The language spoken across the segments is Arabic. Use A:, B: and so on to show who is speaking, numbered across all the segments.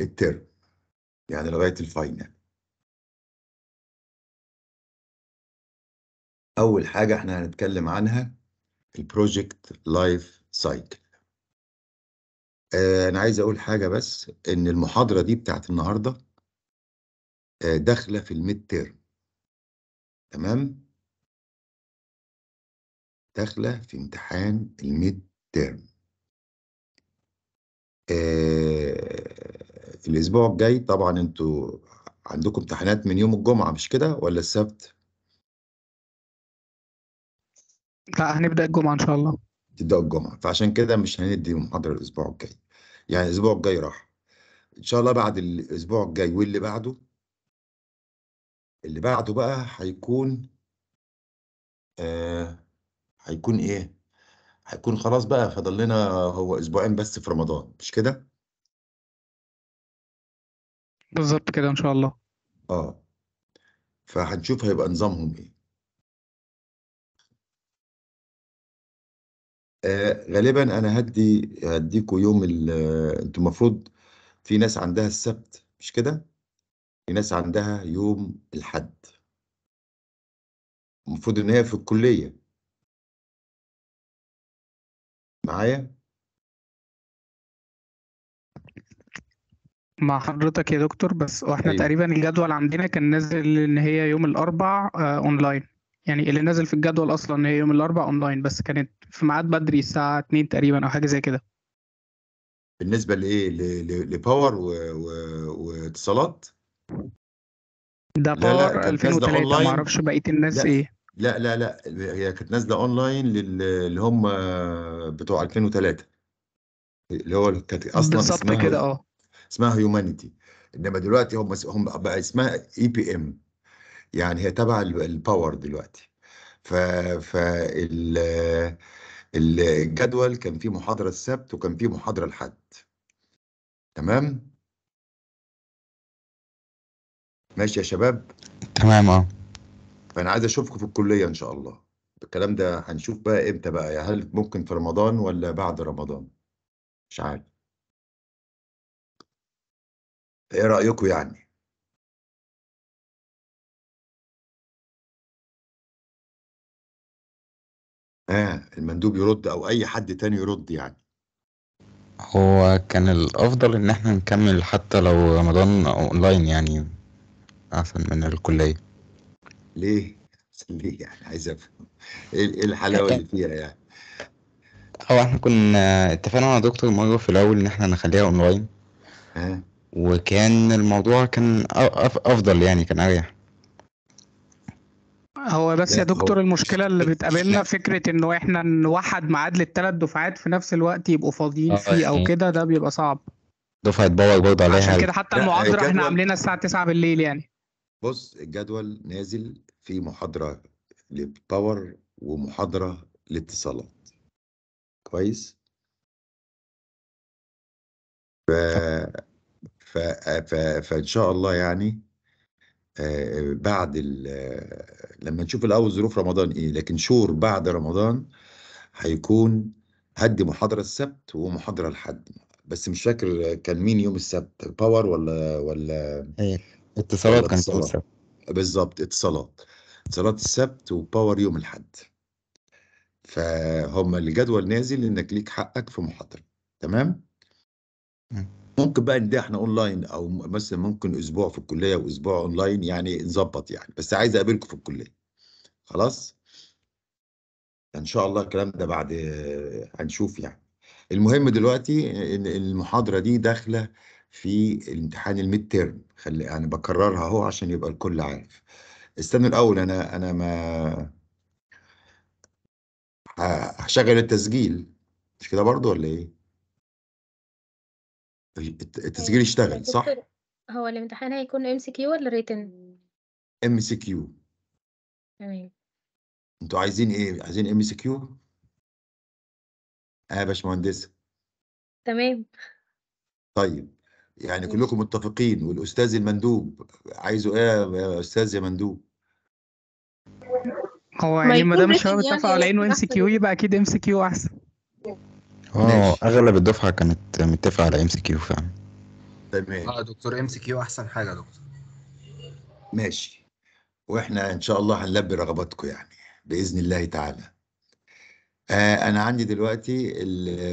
A: الترم يعني لغايه الفاينل اول
B: حاجه احنا هنتكلم عنها البروجكت لايف سايكل انا عايز اقول حاجه بس ان المحاضره دي بتاعت النهارده آه، داخله في الميد تيرم تمام داخله في امتحان الميد تيرم آه الاسبوع الجاي طبعا انتوا عندكم امتحانات من يوم الجمعة مش كده ولا السبت لا هنبدأ الجمعة إن شاء الله تبدأ الجمعة فعشان كده مش هندي محاضرة الاسبوع الجاي يعني الاسبوع الجاي راح ان شاء الله بعد الاسبوع الجاي واللي بعده اللي بعده بقى هيكون آه هيكون ايه هيكون خلاص بقى فاضل لنا هو اسبوعين بس في رمضان مش كده
A: بالظبط كده إن شاء الله. اه فهنشوف هيبقى نظامهم ايه
B: آه غالبا انا هدي هديكوا يوم ال انتوا المفروض في ناس عندها السبت مش كده في ناس عندها يوم الحد المفروض ان هي في
A: الكلية معايا مع حضرتك يا دكتور بس احنا أيوة. تقريبا الجدول عندنا كان نازل ان هي يوم الاربع آه اونلاين يعني اللي نازل في الجدول اصلا ان هي يوم الاربع اونلاين بس كانت في ميعاد بدري الساعه 2 تقريبا او حاجه زي كده
B: بالنسبه لايه لباور واتصالات و... و... واتصالات ده باور 2003 ما اعرفش بقيه الناس لا. ايه لأ، لأ، لأ، هي كانت نازلة أونلاين اللي هم بتوع 2003 اللي هو كانت أصلًا بالظبط اسمها كده، آه. اسمها هيومانيتي إنما دلوقتي هم هم بقى اسمها ام e يعني هي تبع الباور دلوقتي ف فال ال الجدول كان فيه محاضرة السبت وكان فيه محاضرة الحد. تمام؟ ماشي يا شباب؟ تمام، آه. فانا عايز اشوفكم في الكليه ان شاء الله الكلام ده هنشوف بقى امتى بقى يعني هل ممكن في رمضان ولا بعد رمضان مش عارف ايه رايكم يعني اه المندوب يرد او اي حد تاني يرد يعني هو كان الافضل ان احنا نكمل حتى لو رمضان اونلاين يعني احسن من الكليه ليه؟ ليه يعني عايز افهم ايه, إيه الحلاوه اللي فيها يعني هو احنا كنا اتفقنا مع دكتور مره في الاول ان احنا نخليها اونلاين آه. وكان الموضوع كان افضل يعني كان اريح
A: هو بس يا دكتور المشكله
B: اللي بتقابلنا فكره انه احنا نوحد معاد للثلاث دفعات في نفس الوقت يبقوا فاضيين آه، فيه او يعني كده ده بيبقى صعب دفعه باور برضه عليها عشان كده حتى المعادله احنا عاملينها الساعه 9
A: بالليل يعني
B: بص الجدول نازل في محاضرة للباور ومحاضرة لاتصالات كويس ف... ف... ف... فإن شاء الله يعني آه، بعد ال... لما نشوف الأول ظروف رمضان إيه لكن شور بعد رمضان هيكون هدي محاضرة السبت ومحاضرة الحد بس مش فاكر كان مين يوم السبت باور ولا ولا اتصالات كانت يوم السبت بالظبط اتصالات صلاه السبت وباور يوم الاحد فهم الجدول نازل انك ليك حقك في محاضره تمام ممكن بقى ده احنا اونلاين او مثلا ممكن اسبوع في الكليه واسبوع اونلاين يعني نظبط يعني بس عايز اقابلكم في الكليه خلاص ان شاء الله الكلام ده بعد هنشوف يعني المهم دلوقتي ان المحاضره دي داخله في الامتحان الميد تيرم خلي يعني بكررها اهو عشان يبقى الكل عارف استنوا الاول انا انا ما هشغل التسجيل مش كده برضو ولا ايه التسجيل إيه، اشتغل صح
A: هو الامتحان هيكون ام سي كيو ولا ريتن ام سي كيو تمام انتوا
B: عايزين ايه عايزين ام سي كيو اه يا باشمهندسه تمام طيب يعني كلكم متفقين والاستاذ المندوب عايزه ايه يا استاذ يا مندوب هو يعني ما دام الشباب يعني اتفقوا على انه ام سي كيو يبقى اكيد ام سي كيو احسن اه اغلب الدفعه كانت متفقه على ام سي كيو فعلا تمام اه دكتور ام سي كيو احسن حاجه يا دكتور ماشي واحنا ان شاء الله هنلبي رغباتكم يعني باذن الله تعالى آه انا عندي دلوقتي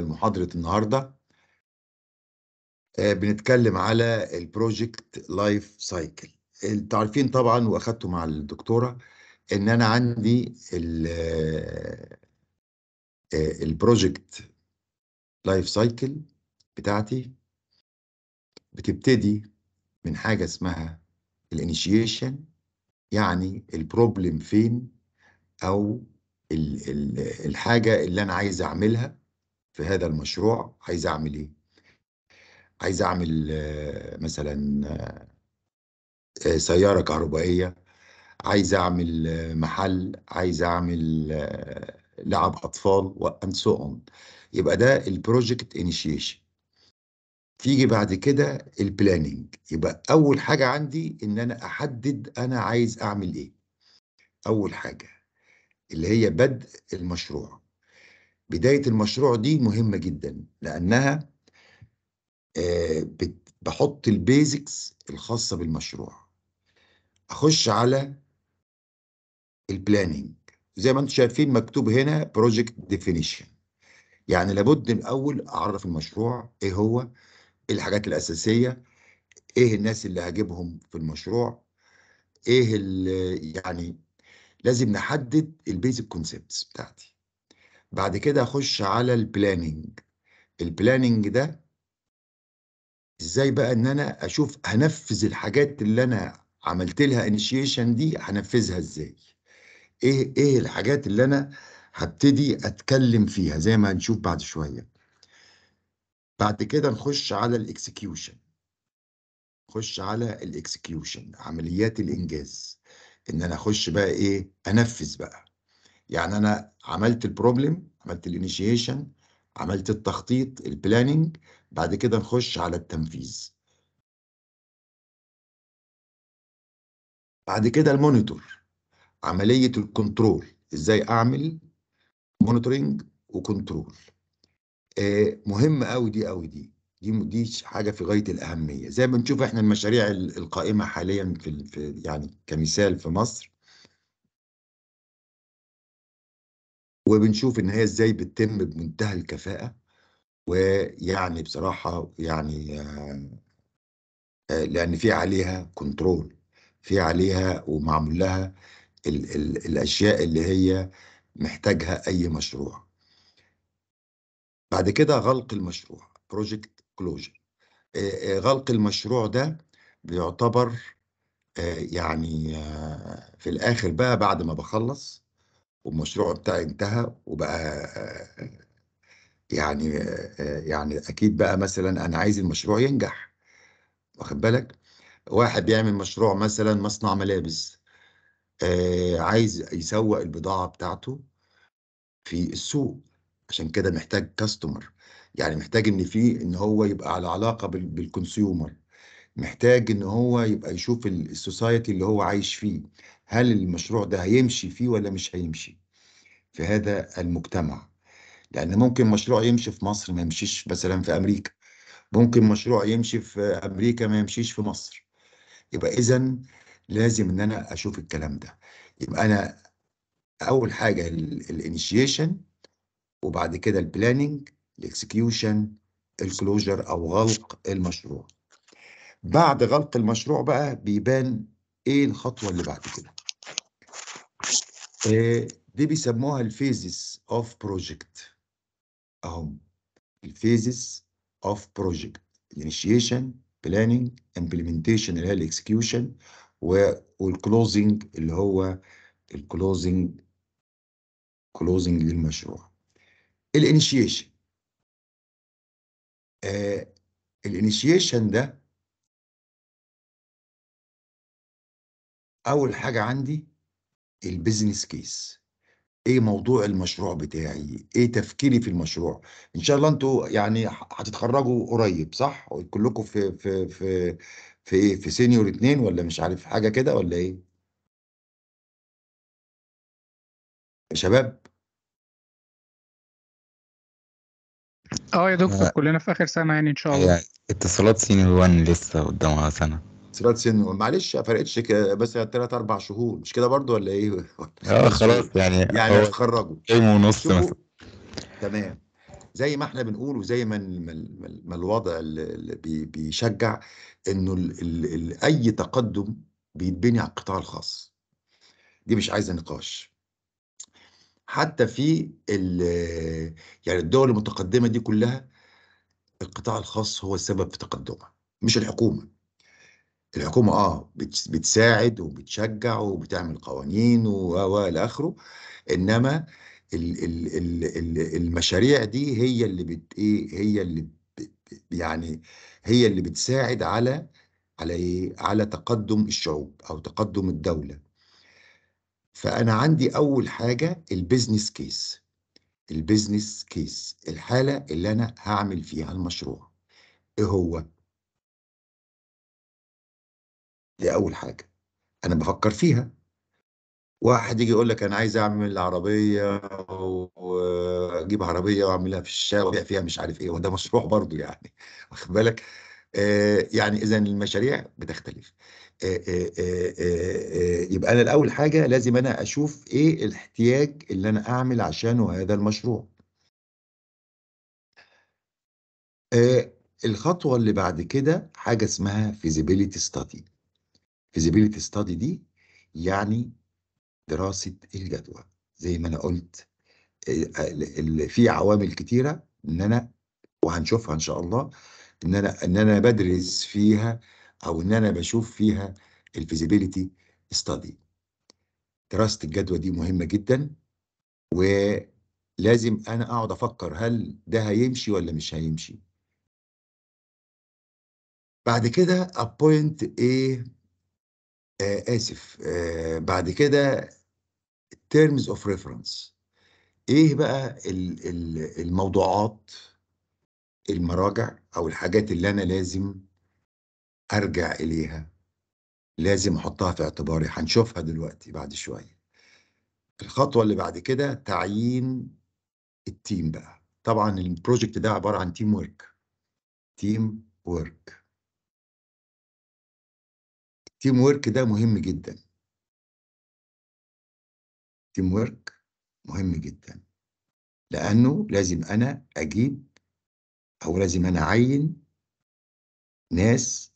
B: محاضره النهارده آه، بنتكلم على البروجكت لايف سايكل انتوا عارفين طبعا واخدته مع الدكتوره ان انا عندي البروجكت لايف سايكل بتاعتي بتبتدي من حاجه اسمها الانيشيشن يعني البروبلم فين او الحاجه اللي انا عايز اعملها في هذا المشروع عايز اعمل ايه عايز اعمل مثلا آه، سياره كهربائيه عايز اعمل آه، محل عايز اعمل آه، لعب اطفال واند سو اون يبقى ده البروجكت انيشيشن تيجي بعد كده البلاننج يبقى اول حاجه عندي ان انا احدد انا عايز اعمل ايه اول حاجه اللي هي بدء المشروع بدايه المشروع دي مهمه جدا لانها آه، بحط البيزكس الخاصة بالمشروع اخش على البلاننج زي ما انتم شايفين مكتوب هنا بروجكت ديفينيشن يعني لابد الاول اعرف المشروع ايه هو ايه الحاجات الاساسيه ايه الناس اللي هجيبهم في المشروع ايه يعني لازم نحدد البيزك كونسبتس بتاعتي بعد كده اخش على البلاننج البلاننج ده ازاي بقى ان انا اشوف هنفذ الحاجات اللي انا عملت لها انيشيشن دي هنفذها ازاي ايه ايه الحاجات اللي انا هبتدي اتكلم فيها زي ما هنشوف بعد شويه بعد كده نخش على الاكسكيوشن نخش على الاكسكيوشن عمليات الانجاز ان انا اخش بقى ايه انفذ بقى يعني انا عملت البروبلم عملت الانيشيشن عملت التخطيط البلاننج بعد كده نخش على التنفيذ بعد كده المونيتور عملية الكنترول ازاي اعمل مونيتورنج وكنترول آه مهم قوي دي قوي دي دي دي حاجه في غايه الاهميه زي ما بنشوف احنا المشاريع القائمه حاليا في يعني كمثال في مصر وبنشوف ان هي ازاي بتتم بمنتهى الكفاءه ويعني بصراحه يعني آه، آه، لان في عليها كنترول في عليها ومعمول لها ال ال الاشياء اللي هي محتاجها اي مشروع بعد كده غلق المشروع بروجكت كلوجر آه، غلق المشروع ده بيعتبر يعني في الاخر بقى بعد ما بخلص ومشروعه بتاعي انتهى وبقى يعني يعني اكيد بقى مثلا انا عايز المشروع ينجح واخد بالك واحد بيعمل مشروع مثلا مصنع ملابس آه، عايز يسوق البضاعه بتاعته في السوق عشان كده محتاج كاستمر يعني محتاج ان في ان هو يبقى على علاقه بالكونسيومر محتاج ان هو يبقى يشوف السوسايتي اللي هو عايش فيه هل المشروع ده هيمشي فيه ولا مش هيمشي في هذا المجتمع لان ممكن مشروع يمشي في مصر ما يمشيش مثلا في امريكا ممكن مشروع يمشي في امريكا ما يمشيش في مصر يبقى اذا لازم ان انا اشوف الكلام ده يبقى انا اول حاجه الانيشيشن وبعد كده البلاننج الاكسكيوشن الكلوجر او غلق المشروع بعد غلق المشروع بقى بيبان ايه الخطوه اللي بعد كده آه، دي بيسموها الفيزز اوف بروجكت اهم الفيزز اوف بروجكت initiation planning implementation اللي هي الاكسكيوشن والكلوزنج اللي هو الكلوزنج كلوزنج للمشروع الانيشيشن
A: آه، الانيشيشن ده
B: اول حاجه عندي البيزنس كيس ايه موضوع المشروع بتاعي ايه تفكيري في المشروع ان شاء الله انتوا يعني هتتخرجوا قريب صح كلكم في في في في ايه في سينيور اتنين ولا مش عارف حاجه كده ولا ايه يا شباب اه يا دكتور آه. كلنا في اخر سنه يعني ان شاء الله اتصالات سينيور 1 لسه قدامها سنه صغيرة سن معلش فرقتش بس ثلاث اربع شهور مش كده برضو ولا ايه؟ اه خلاص يعني يعني اتخرجوا جيم ونص مثلا تمام زي ما احنا بنقول وزي ما ما الوضع اللي بيشجع انه الـ الـ الـ اي تقدم بيتبني على القطاع الخاص دي مش عايزه نقاش حتى في يعني الدول المتقدمه دي كلها القطاع الخاص هو السبب في تقدمها مش الحكومه الحكومة اه بتساعد وبتشجع وبتعمل قوانين و اخره انما المشاريع دي هي اللي بت ايه هي اللي يعني هي اللي بتساعد على على ايه على تقدم الشعوب او تقدم الدولة فانا عندي اول حاجة البيزنس كيس البيزنس كيس الحالة اللي انا هعمل فيها المشروع ايه هو دي أول حاجة أنا بفكر فيها واحد يجي يقول لك أنا عايز أعمل عربية وأجيب عربية وأعملها في الشارع وأبيع فيها مش عارف إيه وده مشروع برضه يعني واخد بالك آه يعني إذا المشاريع بتختلف آه آه يبقى أنا الأول حاجة لازم أنا أشوف إيه الاحتياج اللي أنا أعمل عشانه هذا المشروع الخطوة اللي بعد كده حاجة اسمها فيزيبيليتي ستادي فيزيبيليتي ستادي دي يعني دراسة الجدوى زي ما أنا قلت آه، آه، اللي في عوامل كتيرة إن أنا وهنشوفها إن شاء الله إن أنا إن أنا بدرس فيها أو إن أنا بشوف فيها الفيزيبيليتي ستادي دراسة الجدوى دي مهمة جدا ولازم أنا أقعد أفكر هل ده هيمشي ولا مش هيمشي بعد كده appoint a آه آسف آه بعد كده terms of reference ايه بقى الموضوعات المراجع او الحاجات اللي انا لازم ارجع اليها لازم احطها في اعتباري هنشوفها دلوقتي بعد شويه الخطوه اللي بعد كده تعيين التيم بقى طبعا البروجكت ده عباره عن تيم ورك تيم ورك التيم
A: ورك ده مهم جدا التيم ورك
B: مهم جدا لانه لازم انا اجيب او لازم انا اعين ناس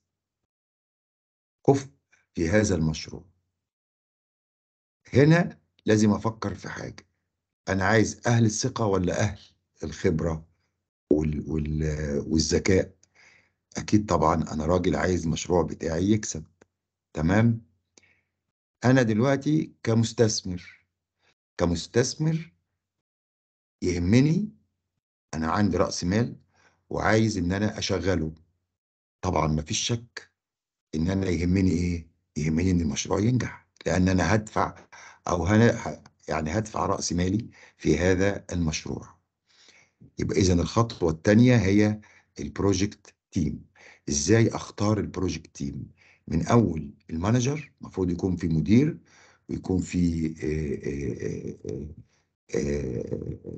B: كفء في هذا المشروع هنا لازم افكر في حاجه انا عايز اهل الثقه ولا اهل الخبره وال وال والذكاء اكيد طبعا انا راجل عايز مشروع بتاعي يكسب تمام انا دلوقتي كمستثمر كمستثمر يهمني انا عندي راس مال وعايز ان انا اشغله طبعا مفيش شك ان انا يهمني ايه يهمني ان المشروع ينجح لان انا هدفع او هن... يعني هدفع راس مالي في هذا المشروع يبقى اذا الخطوه الثانيه هي البروجكت تيم ازاي اختار البروجكت تيم من اول المانجر المفروض يكون في مدير ويكون في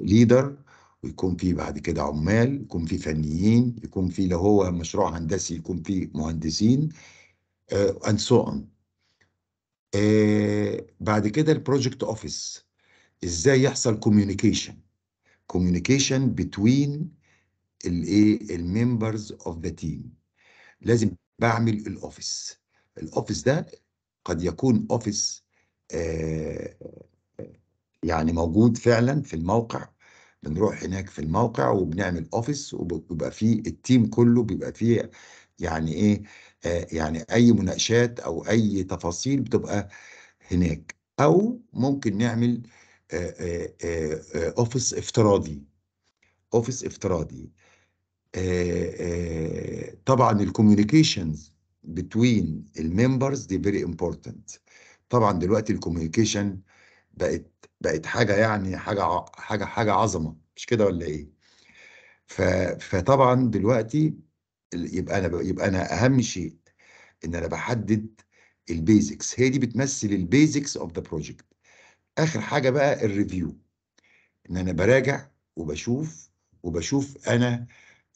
B: ليدر آه، آه، آه، ويكون في بعد كده عمال يكون في فنيين يكون في لو هو مشروع هندسي يكون في مهندسين اند سو اون بعد كده البروجكت اوفيس ازاي يحصل كوميونيكيشن كوميونيكيشن بتوين الايه الممبرز اوف ذا تيم لازم بعمل الاوفيس الاوفيس ده قد يكون اوفيس آه، يعني موجود فعلا في الموقع بنروح هناك في الموقع وبنعمل اوفيس وبيبقى فيه التيم كله بيبقى فيه يعني ايه آه، يعني اي مناقشات او اي تفاصيل بتبقى هناك او ممكن نعمل اوفيس آه، افتراضي اوفيس افتراضي آه، آه، طبعا الكوميونيكيشنز بتوين الممبرز دي فيري امبورتنت طبعا دلوقتي الكوميونيكيشن بقت بقت حاجه يعني حاجه حاجه حاجه عظمه مش كده ولا ايه فطبعا دلوقتي يبقى انا يبقى انا اهم شيء ان انا بحدد البيزكس هي دي بتمثل البيزكس اوف ذا بروجكت اخر حاجه بقى الريفيو ان انا براجع وبشوف وبشوف انا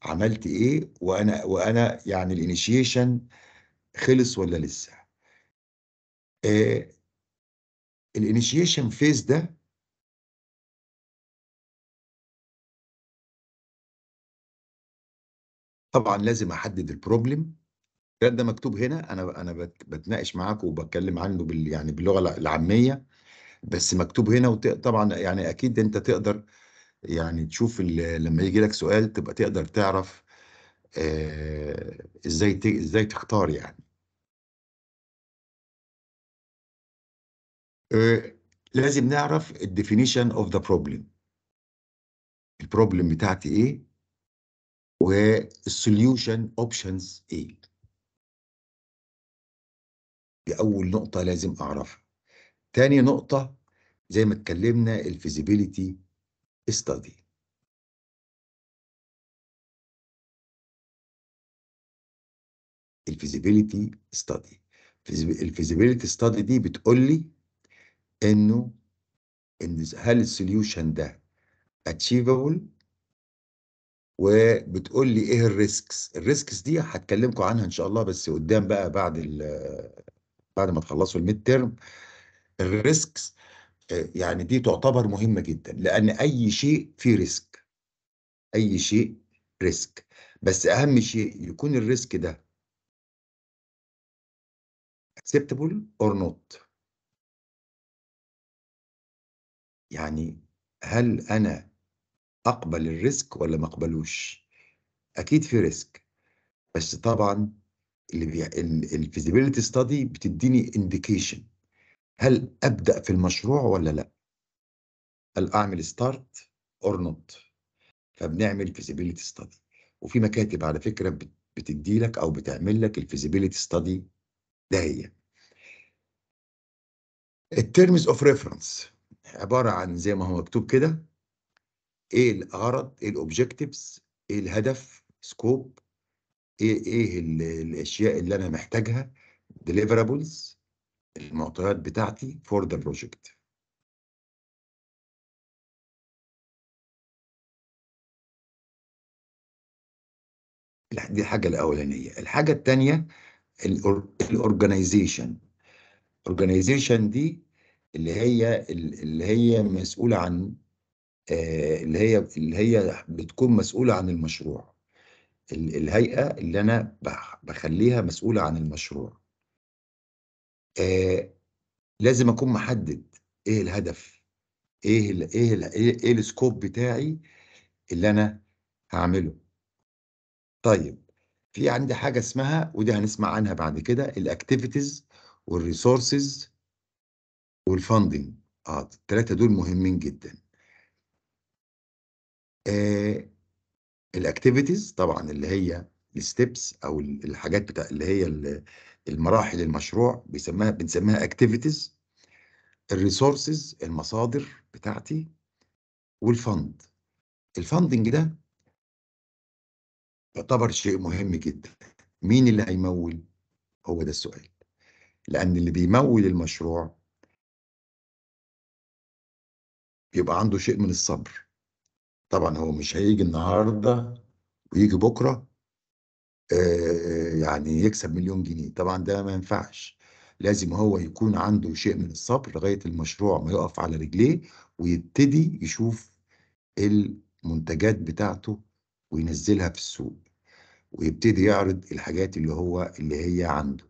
B: عملت ايه وانا وانا يعني الانيشيشن خلص ولا لسه آه الانيشيشن فيز ده طبعا لازم احدد البروبلم الكلام ده مكتوب هنا انا انا بتناقش معاكم وبتكلم عنه بال يعني باللغه العاميه بس مكتوب هنا وطبعا يعني اكيد انت تقدر يعني تشوف لما يجي لك سؤال تبقى تقدر تعرف آه، ازاي ازاي تختار يعني
A: آه، لازم نعرف الديفينيشن اوف ذا بروبلم البروبلم بتاعتي ايه
B: والسوليوشن اوبشنز ايه دي اول نقطه لازم اعرفها تاني نقطه زي ما اتكلمنا الفيزيبيليتي study الفيزيبيليتي ستادي الفيزيبيليتي ستادي دي بتقول لي انه ان هل السوليوشن ده اتشيفبل وبتقول لي ايه الريسكس الريسكس دي هتكلمكم عنها ان شاء الله بس قدام بقى بعد بعد ما تخلصوا الميد تيرم الريسكس يعني دي تعتبر مهمة جدا لأن أي شيء فيه ريسك أي شيء ريسك بس أهم شيء يكون الريسك ده acceptable
A: or not يعني
B: هل أنا أقبل الريسك ولا ما أقبلوش أكيد في ريسك بس طبعا اللي بي... الفيزيبيليتي ستادي بتديني انديكيشن هل ابدا في المشروع ولا لا هل اعمل ستارت اور نوت فبنعمل فيزيبيليتي ستادي وفي مكاتب على فكره بتدي لك او بتعمل لك الفيزيبيليتي ستادي ده هي التيرمز اوف ريفرنس عباره عن زي ما هو مكتوب كده ايه الغرض ايه الاوبجكتيفز ايه الهدف سكوب ايه ايه الاشياء اللي انا محتاجها ديليفرابلز المعطيات بتاعتي for the project دي الحاجة الأولانية الحاجة التانية الأورجانيزيشن الأورجانيزيشن دي اللي هي اللي هي مسؤولة عن آه، اللي هي اللي هي بتكون مسؤولة عن المشروع الهيئة اللي أنا بخليها مسؤولة عن المشروع آه لازم اكون محدد ايه الهدف ايه الـ ايه الـ ايه, إيه السكوب بتاعي اللي انا هعمله طيب في عندي حاجه اسمها ودي هنسمع عنها بعد كده الاكتيفيتيز والريسورسز والفاندنج اه الثلاثه دول مهمين جدا آه الاكتيفيتيز طبعا اللي هي الستبس او الحاجات بتاع اللي هي المراحل المشروع بيسمها بنسميها اكتيفيتيز الريسورسز المصادر بتاعتي والفند الفندنج ده يعتبر شيء مهم جدا مين اللي هيمول هو ده السؤال لان اللي بيمول المشروع بيبقى عنده شيء من الصبر طبعا هو مش هيجي النهارده ويجي بكره آه، يعني يكسب مليون جنيه طبعا ده ما ينفعش لازم هو يكون عنده شيء من الصبر لغاية المشروع ما يقف على رجليه ويبتدي يشوف المنتجات بتاعته وينزلها في السوق ويبتدي يعرض الحاجات اللي هو اللي هي عنده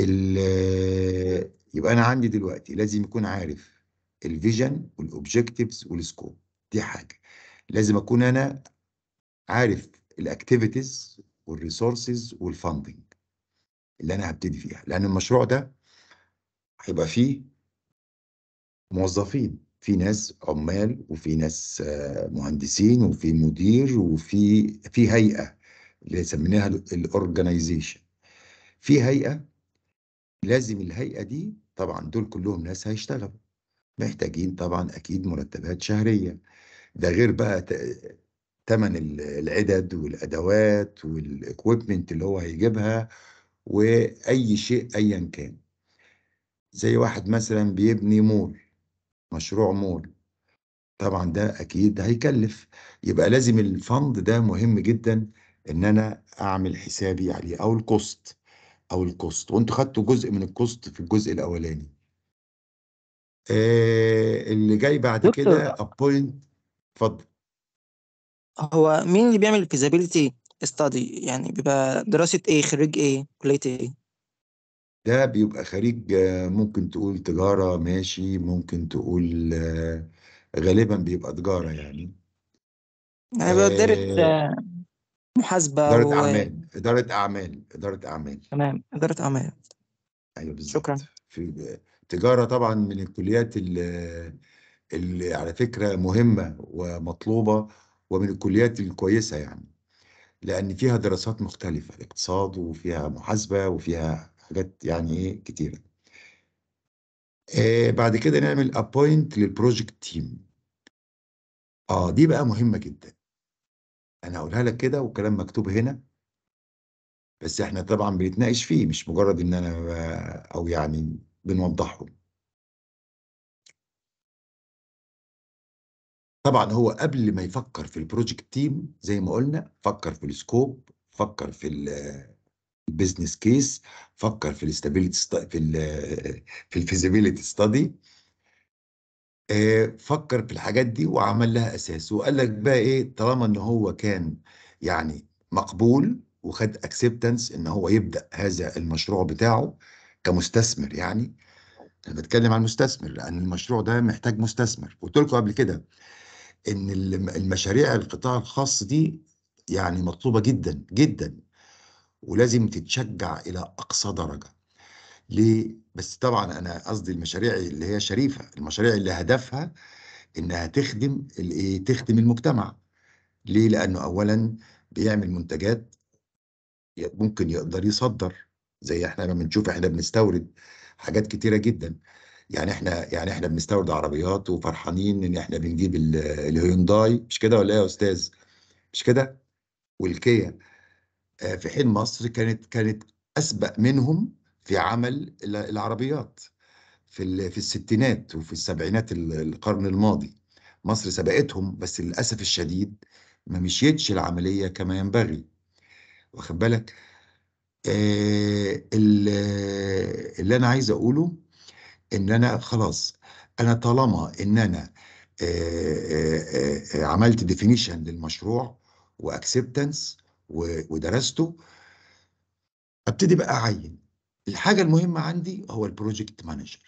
B: آه، يبقى انا عندي دلوقتي لازم يكون عارف الفيجن والاوبجكتيفز والسكوب دي حاجه لازم اكون انا عارف الاكتيفيتيز والريسورسز والفاندنج اللي انا هبتدي فيها لان المشروع ده هيبقى فيه موظفين في ناس عمال وفي ناس آه، مهندسين وفي مدير وفي في هيئه اللي سميناها الاورجنايزيشن في هيئه لازم الهيئه دي طبعا دول كلهم ناس هيشتغلوا محتاجين طبعا اكيد مرتبات شهريه ده غير بقى ثمن العدد والادوات والاكويبمنت اللي هو هيجيبها واي شيء ايا كان زي واحد مثلا بيبني مول مشروع مول طبعا ده اكيد هيكلف يبقى لازم الفند ده مهم جدا ان انا اعمل حسابي عليه او الكوست او الكوست وانتوا خدتوا جزء من الكوست في الجزء الاولاني آه اللي جاي بعد كده ابوينت اتفضل
A: هو مين اللي بيعمل الفيزابيلتي ستادي يعني بيبقى دراسة ايه خريج ايه كلية ايه
B: ده بيبقى خريج ممكن تقول تجارة ماشي ممكن تقول غالبا بيبقى تجارة يعني
A: يعني بيبقى إدارة آه، محاسبة إدارة و... أعمال
B: إدارة أعمال إدارة أعمال
A: تمام إدارة أعمال
B: أيوه بالظبط شكرا في تجارة طبعا من الكليات اللي, اللي على فكرة مهمة ومطلوبة ومن الكليات الكويسة يعني لأن فيها دراسات مختلفة اقتصاد وفيها محاسبة وفيها حاجات يعني إيه كتيرة آه بعد كده نعمل أبوينت للبروجكت تيم آه دي بقى مهمة جدا أنا هقولها لك كده والكلام مكتوب هنا بس احنا طبعا بنتناقش فيه مش مجرد ان انا او يعني بنوضحه طبعا هو قبل ما يفكر في البروجكت تيم زي ما قلنا فكر في السكوب فكر في البيزنس كيس فكر في الاستابيليتي في الـ في الفيزيبيليتي ستادي آه، فكر في الحاجات دي وعمل لها اساس وقال لك بقى ايه طالما ان هو كان يعني مقبول وخد اكسبتنس ان هو يبدا هذا المشروع بتاعه كمستثمر يعني انا بتكلم عن مستثمر لان المشروع ده محتاج مستثمر قلت لكم قبل كده ان المشاريع القطاع الخاص دي يعني مطلوبه جدا جدا ولازم تتشجع الى اقصى درجه ليه بس طبعا انا قصدي المشاريع اللي هي شريفه المشاريع اللي هدفها انها تخدم الايه تخدم المجتمع ليه لانه اولا بيعمل منتجات ممكن يقدر يصدر زي احنا ما بنشوف احنا بنستورد حاجات كتيره جدا يعني احنا يعني احنا بنستورد عربيات وفرحانين ان احنا بنجيب الهيونداي مش كده ولا ايه يا استاذ مش كده والكيا آه، في حين مصر كانت كانت اسبق منهم في عمل العربيات في في الستينات وفي السبعينات القرن الماضي مصر سبقتهم بس للاسف الشديد ما مشيتش العمليه كما ينبغي واخد بالك آه, آه، اللي انا عايز اقوله ان انا خلاص انا طالما ان انا عملت ديفينيشن للمشروع واكسبتنس ودرسته ابتدي بقى اعين الحاجه المهمه عندي هو البروجكت مانجر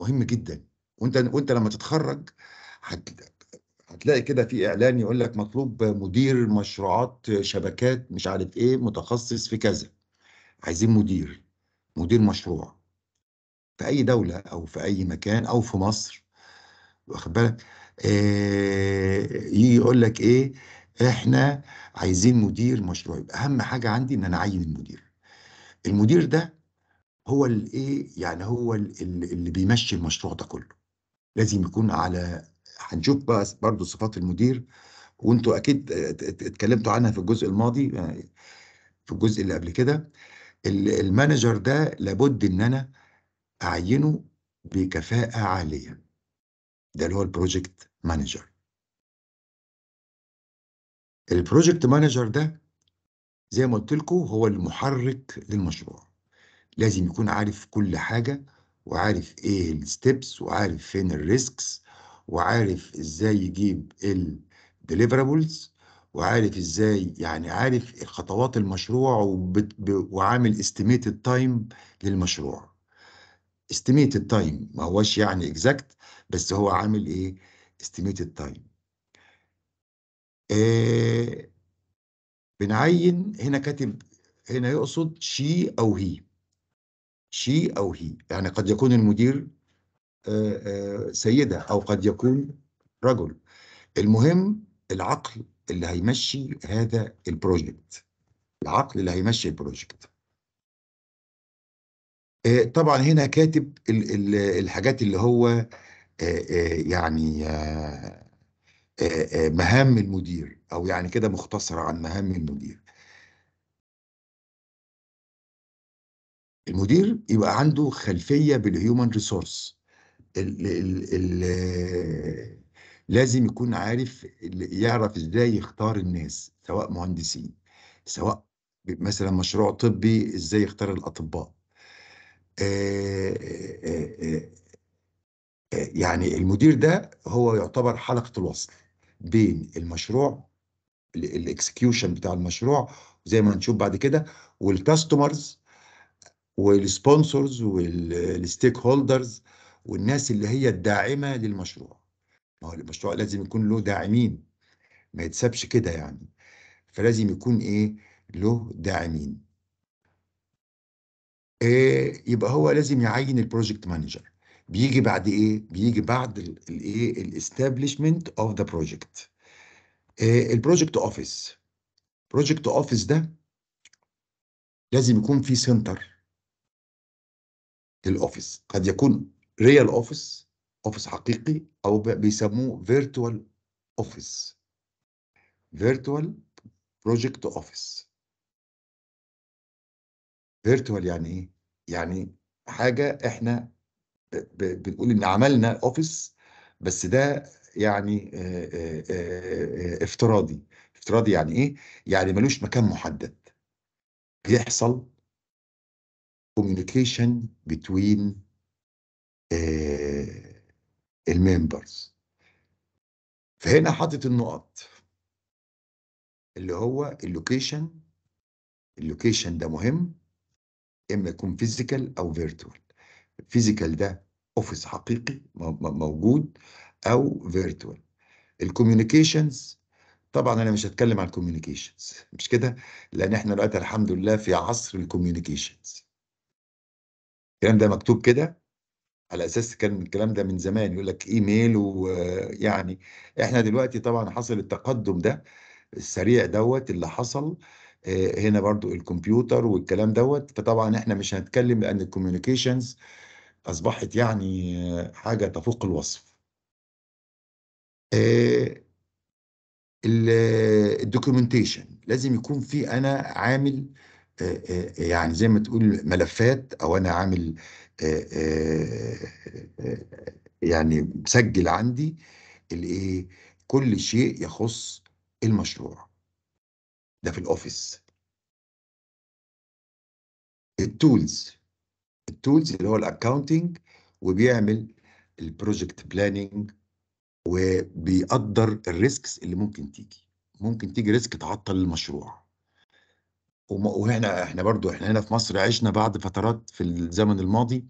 B: مهم جدا وانت وانت لما تتخرج هتلاقي كده في اعلان يقول لك مطلوب مدير مشروعات شبكات مش عارف ايه متخصص في كذا عايزين مدير مدير مشروع في اي دوله او في اي مكان او في مصر واخد بالك آه، يجي يقول لك ايه احنا عايزين مدير مشروع يبقى اهم حاجه عندي ان انا اعين المدير المدير ده هو الايه يعني هو اللي بيمشي المشروع ده كله لازم يكون على هنشوف بقى برضه صفات المدير وانتوا اكيد اتكلمتوا عنها في الجزء الماضي يعني في الجزء اللي قبل كده المانجر ده لابد ان انا أعينه بكفاءة عالية ده اللي هو البروجكت مانجر البروجكت مانجر ده زي ما قلت لكم هو المحرك للمشروع لازم يكون عارف كل حاجة وعارف ايه الستبس وعارف فين الريسكس وعارف ازاي يجيب الديليفرابلز وعارف ازاي يعني عارف خطوات المشروع وعامل استيميتد تايم للمشروع استيميتد تايم ما هوش يعني اكزاكت بس هو عامل ايه استيميتد آه، تايم بنعين هنا كاتب هنا يقصد شي او هي شي او هي يعني قد يكون المدير آه، آه، سيده او قد يكون رجل المهم العقل اللي هيمشي هذا البروجكت العقل اللي هيمشي البروجكت آه، طبعا هنا كاتب الحاجات اللي هو آه، آه، يعني مهام المدير او يعني كده مختصره عن مهام المدير المدير يبقى عنده خلفيه بالهيومن ريسورس لازم يكون عارف يعرف ازاي يختار الناس سواء مهندسين سواء مثلا مشروع طبي ازاي يختار الاطباء آه، آه، آه، يعني المدير ده هو يعتبر حلقة الوصل بين المشروع الاكسكيوشن بتاع المشروع زي ما هنشوف بعد كده والكاستمرز والسبونسرز والستيك هولدرز والناس اللي هي الداعمه للمشروع ما هو المشروع لازم يكون له داعمين ما يتسابش كده يعني فلازم يكون ايه له داعمين آه، يبقى هو لازم يعين البروجكت مانجر بيجي بعد ايه بيجي بعد الايه الاستابليشمنت اوف ذا بروجكت البروجكت اوفيس بروجكت اوفيس ده لازم يكون في سنتر للاوفيس قد يكون ريال اوفيس اوفيس حقيقي او بيسموه فيرتوال اوفيس فيرتوال بروجكت اوفيس فيرتوال يعني ايه؟ يعني حاجه احنا بنقول ان عملنا اوفيس بس ده يعني افتراضي افتراضي يعني ايه؟ يعني ملوش مكان محدد بيحصل communication between الممبرز فهنا حاطط النقط اللي هو اللوكيشن اللوكيشن ده مهم اما يكون فيزيكال او فيرتوال فيزيكال ده اوفيس حقيقي موجود او فيرتوال الكوميونيكيشنز طبعا انا مش هتكلم عن الكوميونيكيشنز مش كده لان احنا دلوقتي الحمد لله في عصر الكوميونيكيشنز الكلام ده مكتوب كده على اساس كان الكلام ده من زمان يقول لك ايميل ويعني احنا دلوقتي طبعا حصل التقدم ده السريع دوت اللي حصل آه، هنا برضو الكمبيوتر والكلام دوت فطبعا احنا مش هنتكلم لان الكوميونيكيشنز اصبحت يعني حاجه تفوق الوصف آه، الدوكيومنتيشن لازم يكون في انا عامل آه، يعني زي ما تقول ملفات او انا عامل يعني مسجل عندي الايه كل شيء يخص المشروع ده في الاوفيس التولز التولز اللي هو الاكاونتنج وبيعمل البروجكت بلاننج وبيقدر الريسكس اللي ممكن تيجي ممكن تيجي ريسك تعطل المشروع وهنا احنا برضو احنا هنا في مصر عشنا بعد فترات في الزمن الماضي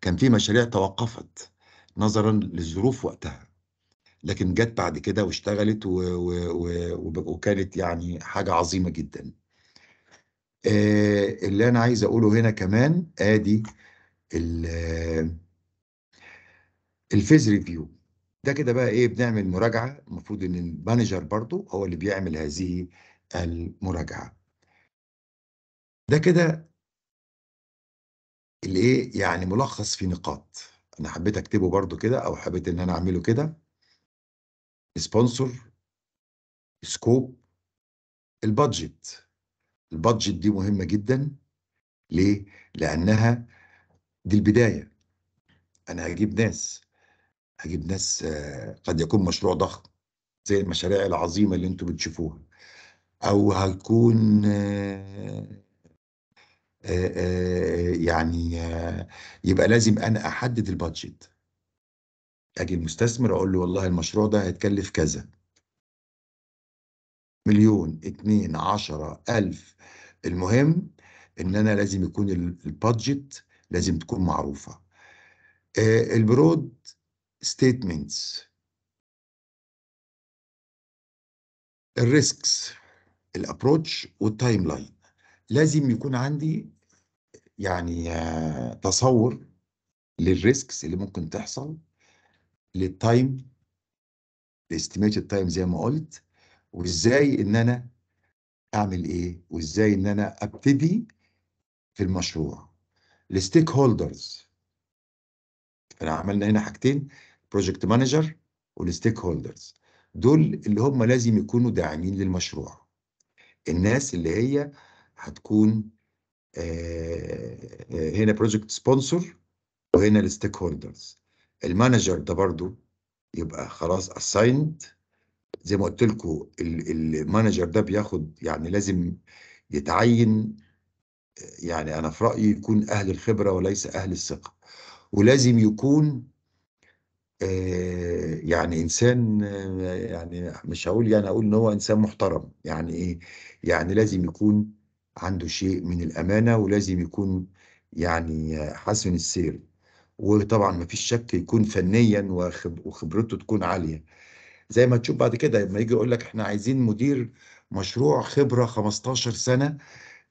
B: كان في مشاريع توقفت نظرا للظروف وقتها لكن جت بعد كده واشتغلت و... و... وكانت يعني حاجه عظيمه جدا آه اللي انا عايز اقوله هنا كمان ادي الفيز ريفيو ده كده بقى ايه بنعمل مراجعه المفروض ان المانجر برضو هو اللي بيعمل هذه المراجعه ده كده الايه يعني ملخص في نقاط انا حبيت اكتبه برضو كده او حبيت ان انا اعمله كده سبونسر سكوب البادجت البادجت دي مهمه جدا ليه؟ لانها دي البدايه انا هجيب ناس هجيب ناس آه، قد يكون مشروع ضخم زي المشاريع العظيمه اللي انتم بتشوفوها او هيكون آه، آه، يعني يبقى لازم انا احدد البادجت اجي المستثمر اقول له والله المشروع ده هيتكلف كذا مليون اتنين عشرة ألف المهم إن أنا لازم يكون البادجت لازم تكون معروفة آه، البرود ستيتمنتس الريسكس الابروتش والتايم لاين لازم يكون عندي يعني آه، تصور للريسكس اللي ممكن تحصل للتايم لاستيميتد تايم زي ما قلت وازاي ان انا اعمل ايه وازاي ان انا ابتدي في المشروع الستيك هولدرز احنا عملنا هنا حاجتين بروجكت مانجر والستيك هولدرز دول اللي هم لازم يكونوا داعمين للمشروع الناس اللي هي هتكون آه, آه، هنا بروجكت سبونسر وهنا الستيك هولدرز المانجر ده برضو يبقى خلاص اسايند زي ما قلت لكم المانجر ده بياخد يعني لازم يتعين يعني انا في رايي يكون اهل الخبره وليس اهل الثقه ولازم يكون آه، يعني انسان آه، يعني مش هقول يعني اقول ان هو انسان محترم يعني ايه يعني لازم يكون عنده شيء من الامانه ولازم يكون يعني حسن السير وطبعا مفيش شك يكون فنيا وخبرته تكون عاليه زي ما تشوف بعد كده لما يجي يقول لك احنا عايزين مدير مشروع خبره 15 سنه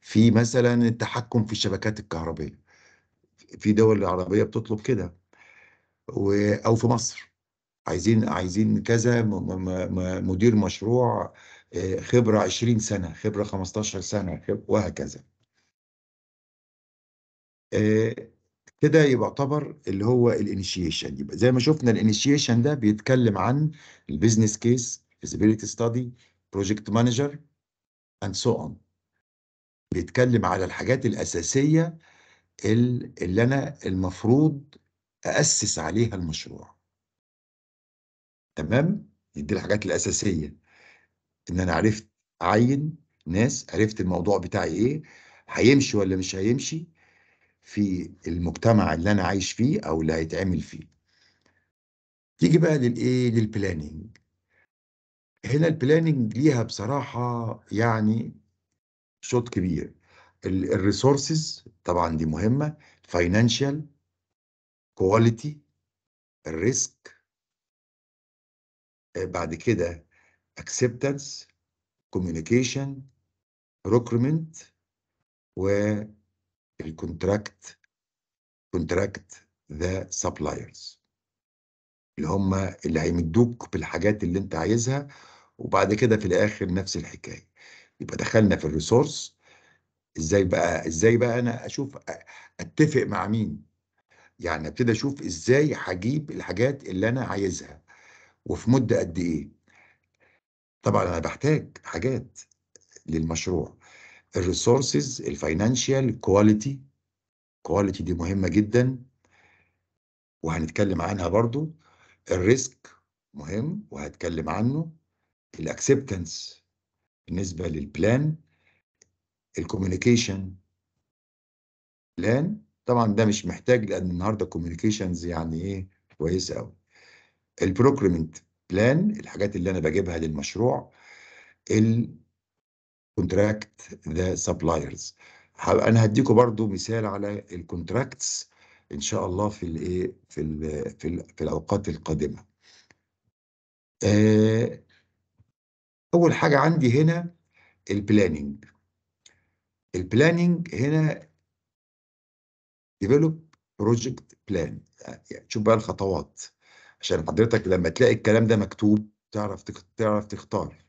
B: في مثلا التحكم في الشبكات الكهربائيه في دول عربيه بتطلب كده او في مصر عايزين عايزين كذا مدير مشروع آه، خبره 20 سنه خبره 15 سنه وهكذا آه، كده يبقى يعتبر اللي هو الانيشيشن يبقى زي ما شفنا الانيشيشن ده بيتكلم عن البيزنس كيس فيزيبيليتي ستادي بروجكت مانجر اند سو اون بيتكلم على الحاجات الأساسية اللي أنا المفروض أأسس عليها المشروع تمام؟ دي الحاجات الأساسية إن أنا عرفت أعين ناس عرفت الموضوع بتاعي إيه هيمشي ولا مش هيمشي في المجتمع اللي انا عايش فيه او اللي هيتعمل فيه تيجي بقى للايه للبلاننج هنا البلاننج ليها بصراحه يعني شوط كبير الريسورسز طبعا دي مهمه فاينانشال كواليتي الريسك بعد كده اكسبتنس كوميونيكيشن ريكرومنت و الكونتراكت كونتراكت ذا سبلايرز اللي هم اللي هيمدوك بالحاجات اللي انت عايزها وبعد كده في الاخر نفس الحكايه يبقى دخلنا في الريسورس ازاي بقى ازاي بقى انا اشوف اتفق مع مين يعني ابتدي اشوف ازاي هجيب الحاجات اللي انا عايزها وفي مده قد ايه طبعا انا بحتاج حاجات للمشروع الريسورسز الفاينانشال كواليتي كواليتي دي مهمه جدا وهنتكلم عنها برضو الريسك مهم وهتكلم عنه الاكسبتنس بالنسبه للبلان الكوميونيكيشن بلان طبعا ده مش محتاج لان النهارده كوميونيكيشنز يعني ايه كويس قوي البروكريمنت بلان الحاجات اللي انا بجيبها للمشروع ال contract the suppliers انا هديكم برضو مثال على الكونتراكتس ان شاء الله في الايه في الـ في, الـ في الاوقات القادمه آه، اول حاجه عندي هنا البلاننج البلاننج هنا ديفلوب بروجكت بلان يعني شوف بقى الخطوات عشان حضرتك لما تلاقي الكلام ده مكتوب تعرف تعرف تختار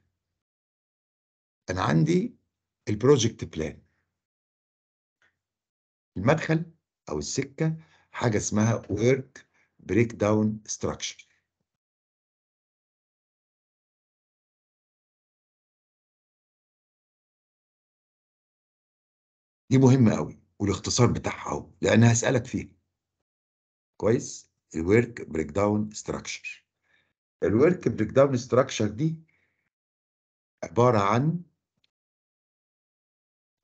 B: انا عندي البروجكت بلان المدخل او السكه حاجه اسمها ورك بريك داون ستراكشر
A: دي مهمه قوي والاختصار بتاعها
B: اهو لان هسالك فيها كويس الورك بريك داون ستراكشر الورك بريك داون ستراكشر دي عباره عن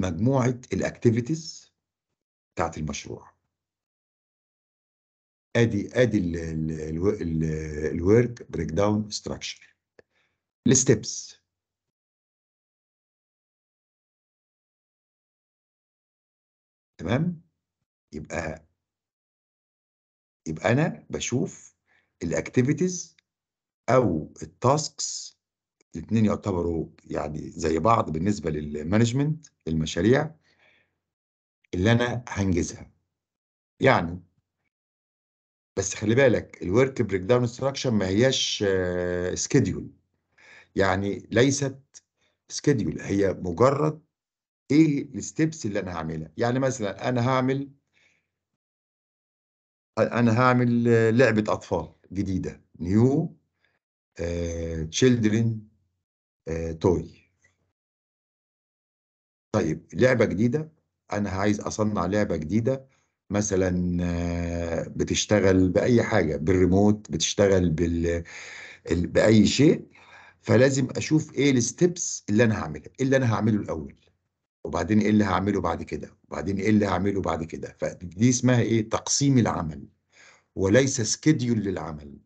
B: مجموعة الاكتيفيتيز بتاعت المشروع ادي ادي الورك بريك داون ستراكشر الستبس تمام يبقى يبقى انا بشوف الاكتيفيتيز او التاسكس الاثنين يعتبروا يعني زي بعض بالنسبه للمانجمنت المشاريع اللي انا هنجزها يعني بس خلي بالك الورك بريك داون استراكشر ما هياش سكيدول آه، يعني ليست سكيدول هي مجرد ايه الستبس اللي انا هعملها يعني مثلا انا هعمل انا هعمل لعبه اطفال جديده نيو تشيلدرن آه، آه، توي طيب لعبة جديدة أنا عايز أصنع لعبة جديدة مثلا آه، بتشتغل بأي حاجة بالريموت بتشتغل بال... بأي شيء فلازم أشوف إيه الستبس اللي أنا هعملها إيه اللي أنا هعمله الأول وبعدين إيه اللي هعمله بعد كده وبعدين إيه اللي هعمله بعد كده فدي اسمها إيه تقسيم العمل وليس سكيديول للعمل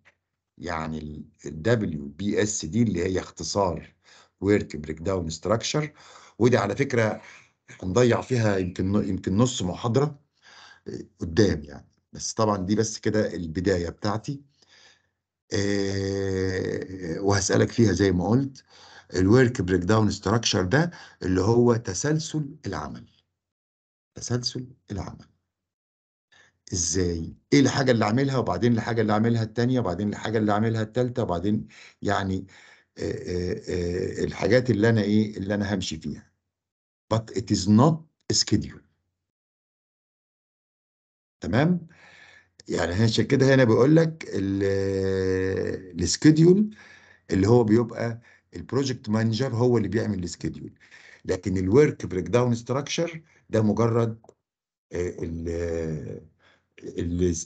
B: يعني ال WBS دي اللي هي اختصار ورك بريك داون ستراكشر ودي على فكره هنضيع فيها يمكن يمكن نص محاضره آه، قدام يعني بس طبعا دي بس كده البدايه بتاعتي آه، وهسالك فيها زي ما قلت الورك بريك داون ستراكشر ده اللي هو تسلسل العمل تسلسل العمل ازاي ايه الحاجه اللي اعملها وبعدين الحاجه اللي اعملها الثانيه وبعدين الحاجه اللي اعملها الثالثه وبعدين يعني آه، آه، آه، الحاجات اللي انا ايه اللي انا همشي فيها but it is not schedule تمام يعني عشان كده هنا بيقول لك السكيدول اللي هو بيبقى البروجكت مانجر هو اللي بيعمل السكيدول لكن الورك بريك داون ستراكشر ده مجرد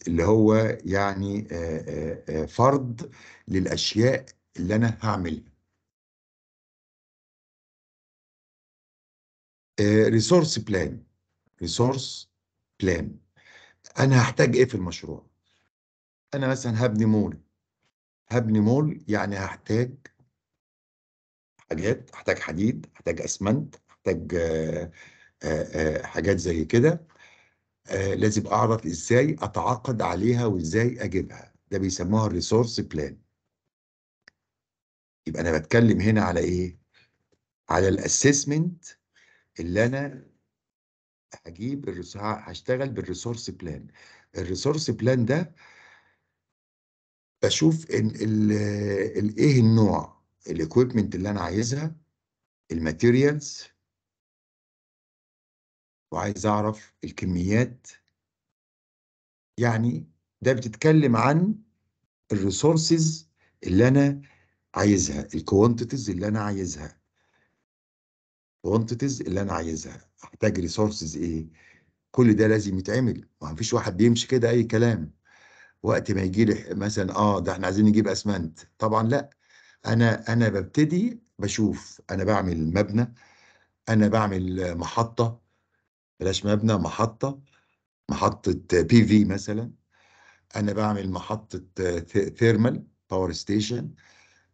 B: اللي هو يعني فرض للاشياء اللي انا هعملها ريسورس بلان ريسورس بلان انا هحتاج ايه في المشروع انا مثلا هبني مول هبني مول يعني هحتاج حاجات هحتاج حديد هحتاج اسمنت هحتاج آه، آه، آه، حاجات زي كده لازم اعرف ازاي اتعاقد عليها وازاي اجيبها ده بيسموها الريسورس بلان يبقى انا بتكلم هنا على ايه على الاسسمنت اللي انا هجيب الرس... هشتغل بالريسورس بلان الريسورس بلان ده بشوف ان ال... ال... ايه النوع الاكويبمنت اللي انا عايزها الماتيريالز وعايز اعرف الكميات يعني ده بتتكلم عن الريسورسز اللي انا عايزها الكوانتيتيز اللي انا عايزها الكوانتيتيز اللي انا عايزها احتاج ريسورسز ايه كل ده لازم يتعمل ما فيش واحد بيمشي كده اي كلام وقت ما يجي لي مثلا اه ده احنا عايزين نجيب اسمنت طبعا لا انا انا ببتدي بشوف انا بعمل مبنى انا بعمل محطه بلاش مبنى محطه محطه بي في مثلا انا بعمل محطه ثيرمال باور ستيشن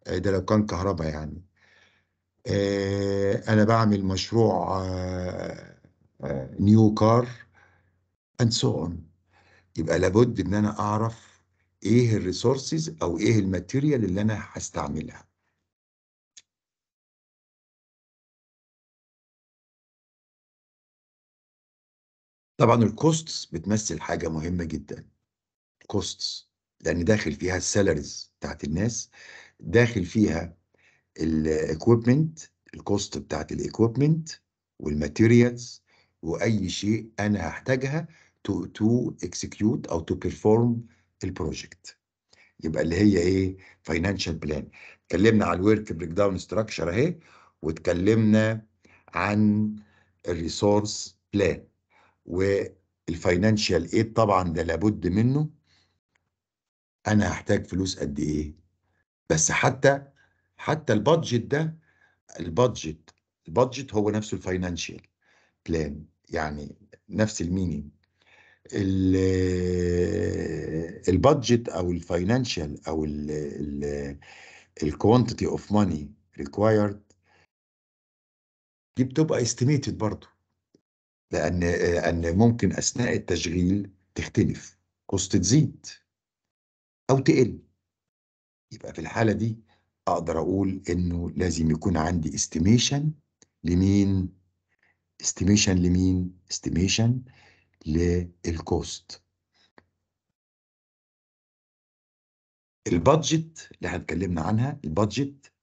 B: آه، ده لو كان كهرباء يعني آه، انا بعمل مشروع نيو كار اند سو اون يبقى لابد ان انا اعرف ايه الريسورسز او ايه الماتيريال اللي انا هستعملها
A: طبعا الكوستس
B: بتمثل حاجه مهمه جدا كوستس لان داخل فيها السالاريز بتاعت الناس داخل فيها الاكويبمنت الكوست بتاعت الاكويبمنت والماتيريالز واي شيء انا هحتاجها تو تو اكسكيوت او تو بيرفورم البروجكت يبقى اللي هي ايه فاينانشال بلان اتكلمنا على الورك بريك داون ستراكشر اهي واتكلمنا عن الريسورس بلان والفاينانشال ايد طبعا ده لابد منه انا هحتاج فلوس قد ايه بس حتى حتى البادجت ده البادجت البادجت هو نفسه الفاينانشال بلان يعني نفس المينينج البادجت او الفاينانشال او الكوانتيتي اوف ماني ريكوايرد دي بتبقى استيميتد برضه لان ان ممكن اثناء التشغيل تختلف كوست تزيد او تقل يبقى في الحالة دي أقدر أقول إنه لازم يكون عندي استيميشن لمين؟ استيميشن لمين؟ استيميشن
A: للكوست البادجت
B: اللي احنا اتكلمنا عنها البادجت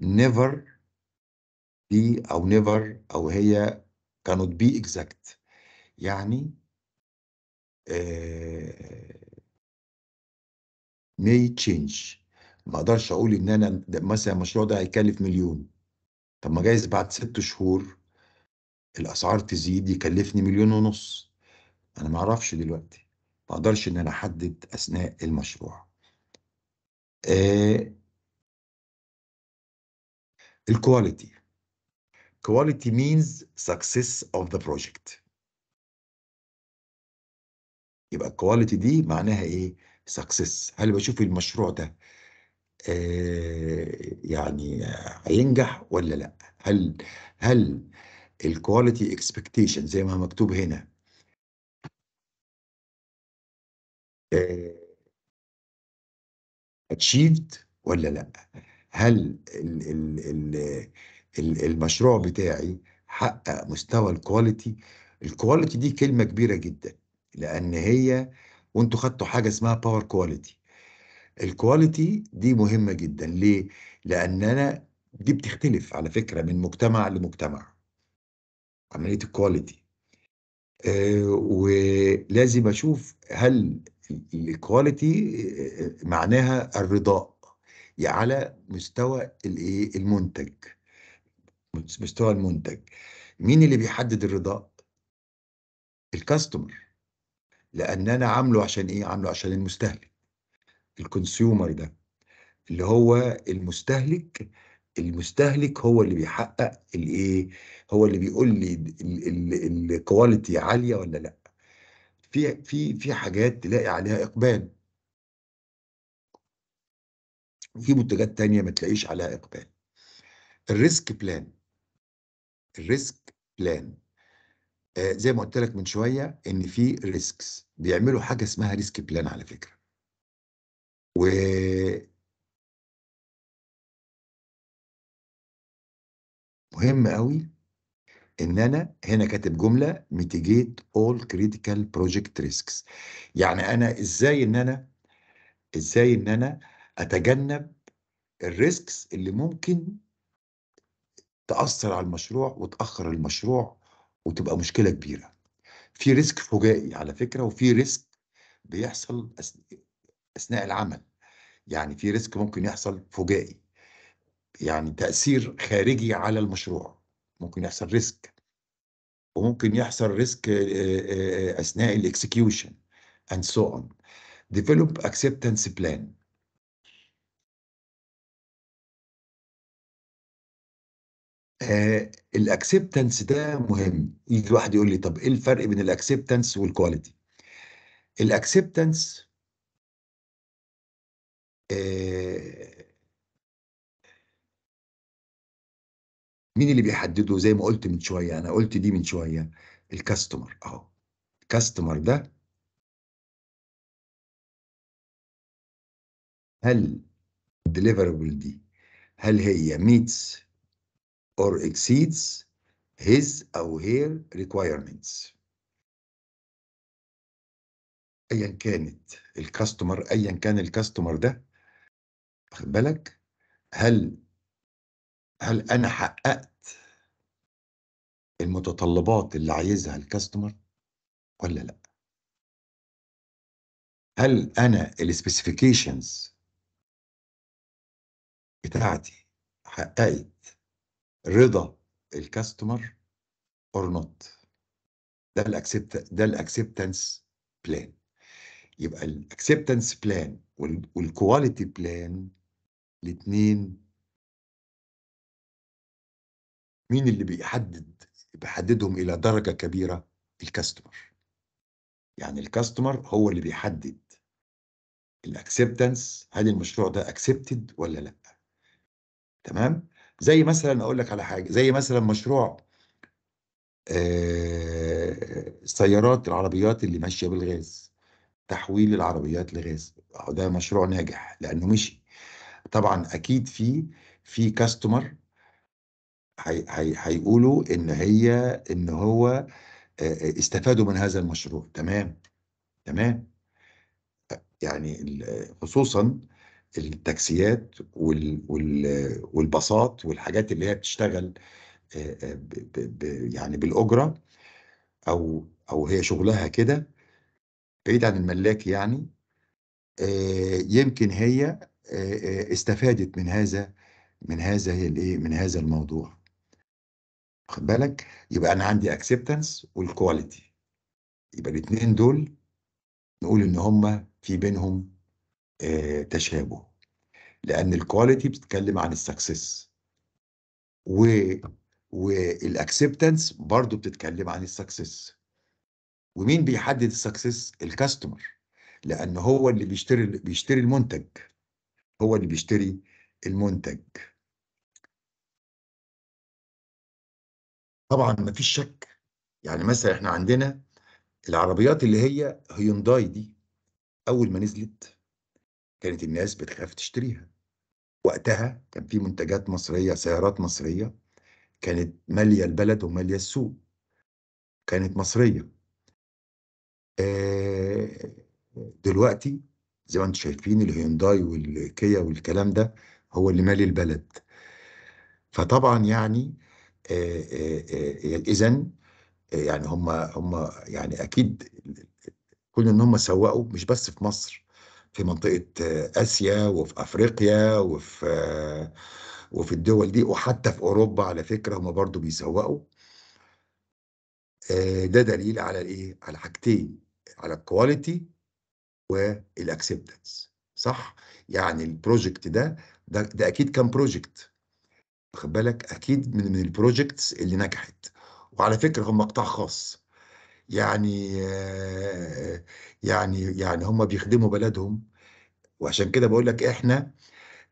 B: نيفر بي او نيفر او هي كانت بي اكزاكت يعني آه may change ما اقدرش اقول ان انا مثلا المشروع ده هيكلف مليون طب ما جايز بعد ست شهور الاسعار تزيد يكلفني مليون ونص انا ما اعرفش دلوقتي ما اقدرش ان انا احدد اثناء المشروع آه الكواليتي كواليتي مينز سكسس اوف ذا بروجكت يبقى الكواليتي دي معناها ايه سكسس هل بشوف المشروع ده آه، يعني هينجح ولا لا هل هل الكواليتي اكسبكتيشن زي ما مكتوب هنا اتشيفد آه، ولا لا هل ال ال ال المشروع بتاعي حقق مستوى الكواليتي الكواليتي دي كلمه كبيره جدا لان هي وانتوا خدتوا حاجه اسمها باور كواليتي الكواليتي دي مهمة جدا ليه؟ لأننا دي بتختلف على فكرة من مجتمع لمجتمع عملية الكواليتي آه ولازم أشوف هل الكواليتي آه، معناها الرضاء يعني على مستوى الايه المنتج مستوى المنتج مين اللي بيحدد الرضاء الكاستمر لان انا عامله عشان ايه عامله عشان المستهلك الكونسيومر ده اللي هو المستهلك المستهلك هو اللي بيحقق الايه هو اللي بيقول لي الكواليتي عاليه ولا لا في في في حاجات تلاقي عليها اقبال وفي منتجات تانية ما تلاقيش عليها اقبال الريسك بلان الريسك بلان آه زي ما قلت لك من شويه ان في ريسكس بيعملوا حاجه اسمها ريسك بلان على فكره و مهم قوي ان انا هنا كاتب جمله ميتيجيت اول كريتيكال بروجكت ريسكس يعني انا ازاي ان انا ازاي ان انا اتجنب الريسكس اللي ممكن تاثر على المشروع وتاخر المشروع وتبقى مشكله كبيره في ريسك فجائي على فكره وفي ريسك بيحصل اثناء العمل يعني في ريسك ممكن يحصل فجائي يعني تاثير خارجي على المشروع ممكن يحصل ريسك وممكن يحصل ريسك اثناء الاكسكيوشن اند سو اون ديفلوب اكسبتنس بلان الاكسبتنس ده مهم يجي واحد يقول لي طب ايه الفرق بين الاكسبتنس والكواليتي الاكسبتنس آه، مين اللي بيحدده زي ما قلت من شويه انا قلت دي من شويه الكاستمر اهو الكاستمر
A: ده هل
B: الديليفربل دي هل هي ميتس اور اكسيدز هيز أو هير ريكوايرمنتس أيا كانت الكاستمر أيا كان الكاستمر ده واخد بالك هل هل انا حققت المتطلبات اللي عايزها الكاستمر ولا لا
A: هل انا السبيسيفيكيشنز
B: بتاعتي حققت رضا الكاستمر اور نوت ده الاكسبت ده الاكسبتنس بلان يبقى الاكسبتنس بلان والكواليتي بلان الاثنين مين اللي بيحدد بيحددهم الى درجه كبيره الكاستمر يعني الكاستمر هو اللي بيحدد الاكسبتنس هل المشروع ده اكسبتد ولا لا تمام زي مثلا اقول لك على حاجه زي مثلا مشروع السيارات آه، العربيات اللي ماشيه بالغاز تحويل العربيات لغاز ده مشروع ناجح لانه مشي طبعا اكيد في في كاستمر هي هي هيقولوا ان هي ان هو استفادوا من هذا المشروع تمام تمام يعني خصوصا التاكسيات وال والباصات والحاجات اللي هي بتشتغل يعني بالاجره او او هي شغلها كده بعيد عن الملاك يعني يمكن هي آه، آه، استفادت من هذا من هذا الايه من هذا الموضوع واخد بالك يبقى انا عندي اكسبتنس والكواليتي يبقى الاثنين دول نقول ان هما في بينهم آه، تشابه لان الكواليتي بتتكلم عن السكسس و والاكسبتنس برضو بتتكلم عن السكسس ومين بيحدد السكسس الكاستمر لان هو اللي بيشتري بيشتري المنتج هو اللي بيشتري المنتج طبعا ما فيش شك يعني مثلا احنا عندنا العربيات اللي هي هيونداي دي اول ما نزلت كانت الناس بتخاف تشتريها وقتها كان في منتجات مصريه سيارات مصريه كانت ماليه البلد وماليه السوق كانت مصريه آه، دلوقتي زي ما انتم شايفين الهيونداي والكيا والكلام ده هو اللي مالي البلد فطبعا يعني, آه، آه، آه، يعني اذا يعني هم هم يعني اكيد كون ان هم سوقوا مش بس في مصر في منطقه اسيا وفي افريقيا وفي وفي الدول دي وحتى في اوروبا على فكره هم برضو بيسوقوا ده دليل على ايه على حاجتين على الكواليتي والاكسبتنس صح يعني البروجكت ده ده, ده اكيد كان بروجكت واخد بالك اكيد من من البروجكتس اللي نجحت وعلى فكره هم قطاع خاص يعني يعني يعني هم بيخدموا بلدهم وعشان كده بقول لك احنا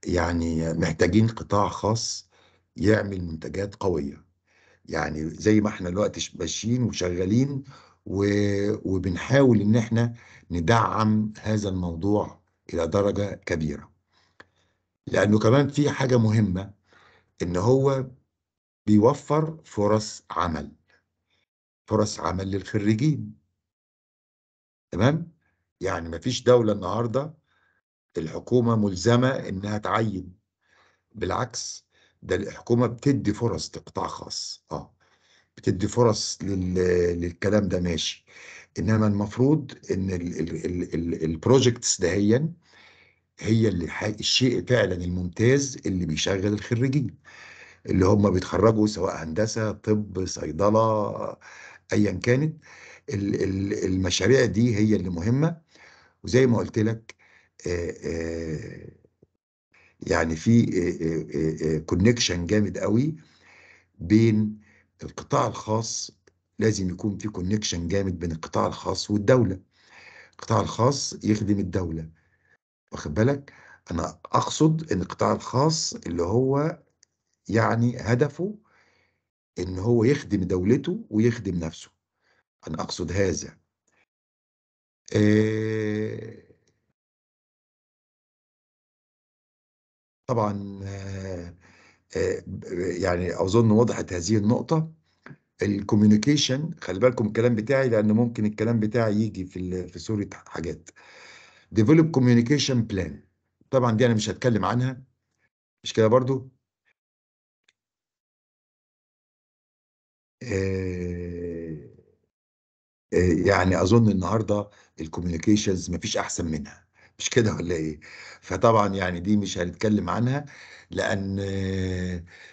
B: يعني محتاجين قطاع خاص يعمل منتجات قويه يعني زي ما احنا دلوقتي ماشيين وشغالين وبنحاول ان احنا ندعم هذا الموضوع إلى درجة كبيرة لأنه كمان في حاجة مهمة إن هو بيوفر فرص عمل فرص عمل للخريجين تمام؟ يعني مفيش دولة النهاردة الحكومة ملزمة إنها تعين بالعكس ده الحكومة بتدي فرص لقطاع خاص اه بتدي فرص لل... للكلام ده ماشي انما المفروض ان البروجكتس دهيا هي اللي الشيء فعلا الممتاز اللي بيشغل الخريجين اللي هم بيتخرجوا سواء هندسه طب صيدله ايا كانت المشاريع دي هي اللي مهمه وزي ما قلت لك يعني في كونكشن جامد قوي بين القطاع الخاص لازم يكون في كونكشن جامد بين القطاع الخاص والدولة القطاع الخاص يخدم الدولة واخد بالك أنا أقصد إن القطاع الخاص اللي هو يعني هدفه إن هو يخدم دولته ويخدم نفسه أنا أقصد هذا
A: آه،
B: طبعا آه، آه، يعني اظن وضحت هذه النقطه الكوميونيكيشن خلي بالكم الكلام بتاعي لان ممكن الكلام بتاعي يجي في في سوره حاجات ديفلوب كوميونيكيشن بلان طبعا دي انا مش هتكلم عنها مش كده برضو آه، آه، يعني اظن النهارده الكوميونيكيشنز مفيش احسن منها مش كده ولا ايه فطبعا يعني دي مش هنتكلم عنها لان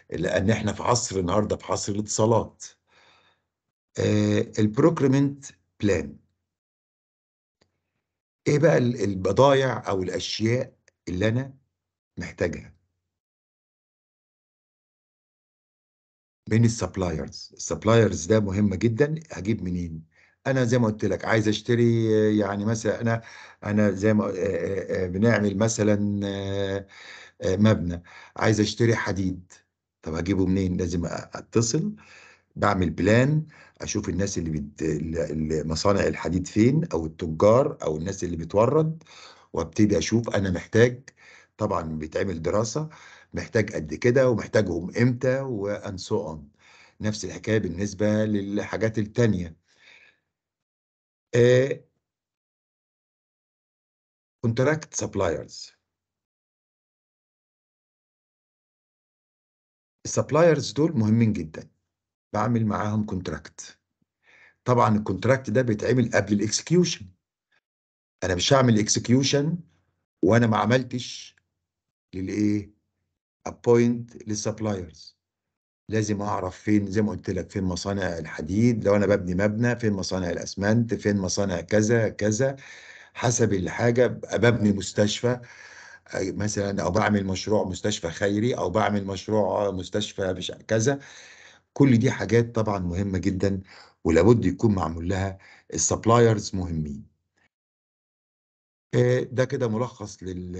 B: لان احنا في عصر النهارده في عصر الاتصالات آه، البروكريمنت بلان ايه بقى البضايع او الاشياء اللي انا محتاجها من السبلايرز السبلايرز ده مهمه جدا هجيب منين انا زي ما قلت لك عايز اشتري يعني مثلا انا انا زي ما آه، آه، بنعمل مثلا مبنى عايز اشتري حديد طب اجيبه منين لازم اتصل بعمل بلان اشوف الناس اللي بت... مصانع الحديد فين او التجار او الناس اللي بتورد وابتدي اشوف انا محتاج طبعا بيتعمل دراسه محتاج قد كده ومحتاجهم امتى وان سو اون نفس الحكايه بالنسبه للحاجات الثانيه
A: كونتراكت سبلايرز
B: السبلايرز دول مهمين جدا بعمل معاهم كونتراكت طبعا الكونتراكت ده بيتعمل قبل الاكسكيوشن انا مش هعمل اكسكيوشن وانا ما عملتش للايه ابوينت للسبلايرز لازم اعرف فين زي ما قلت لك فين مصانع الحديد لو انا ببني مبنى فين مصانع الاسمنت فين مصانع كذا كذا حسب الحاجه ببني مستشفى آه، مثلا او بعمل مشروع مستشفى خيري او بعمل مشروع آه، مستشفى مش كذا كل دي حاجات طبعا مهمه جدا ولابد يكون معمول لها السبلايرز مهمين آه، ده كده ملخص لل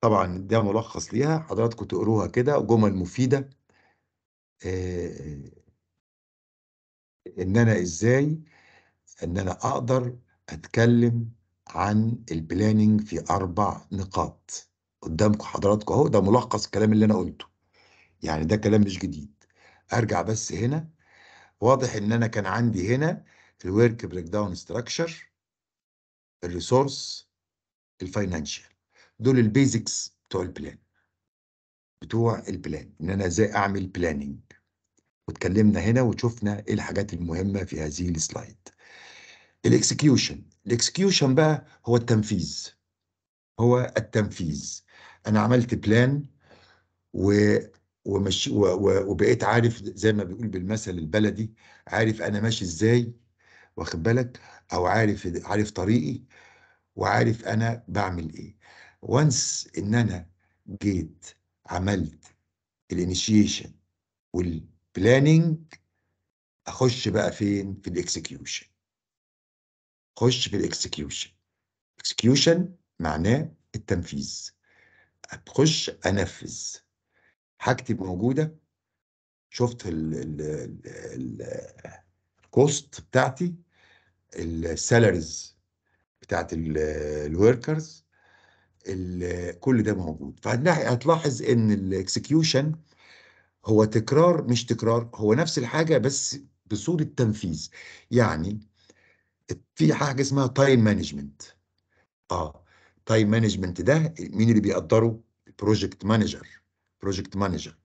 A: طبعا ده ملخص ليها
B: حضراتكم تقروها كده جمل مفيده آه، آه، ان انا ازاي ان انا اقدر اتكلم عن البلاننج في اربع نقاط قدامكم حضراتكم اهو ده ملخص الكلام اللي انا قلته يعني ده كلام مش جديد ارجع بس هنا واضح ان انا كان عندي هنا الورك بريك داون ستراكشر الريسورس الفاينانشال دول البيزكس بتوع البلان بتوع البلان ان انا ازاي اعمل بلاننج واتكلمنا هنا وشفنا ايه الحاجات المهمه في هذه السلايد الاكسكيوشن الاكسكيوشن بقى هو التنفيذ هو التنفيذ انا عملت بلان و ومشي وبقيت عارف زي ما بيقول بالمثل البلدي عارف انا ماشي ازاي واخد بالك او عارف عارف طريقي وعارف انا بعمل ايه وانس ان انا جيت عملت الانيشيشن والبلاننج اخش بقى فين في الاكسكيوشن خش في الاكسكيوشن اكسكيوشن معناه التنفيذ هتخش انفذ حاجتي موجوده شفت ال ال ال الكوست بتاعتي السالاريز بتاعت الوركرز كل ده موجود فهتلاحظ ان الاكسكيوشن هو تكرار مش تكرار هو نفس الحاجه بس بصوره تنفيذ يعني في حاجه اسمها تايم مانجمنت اه تايم مانجمنت ده مين اللي بيقدره البروجكت مانجر بروجكت مانجر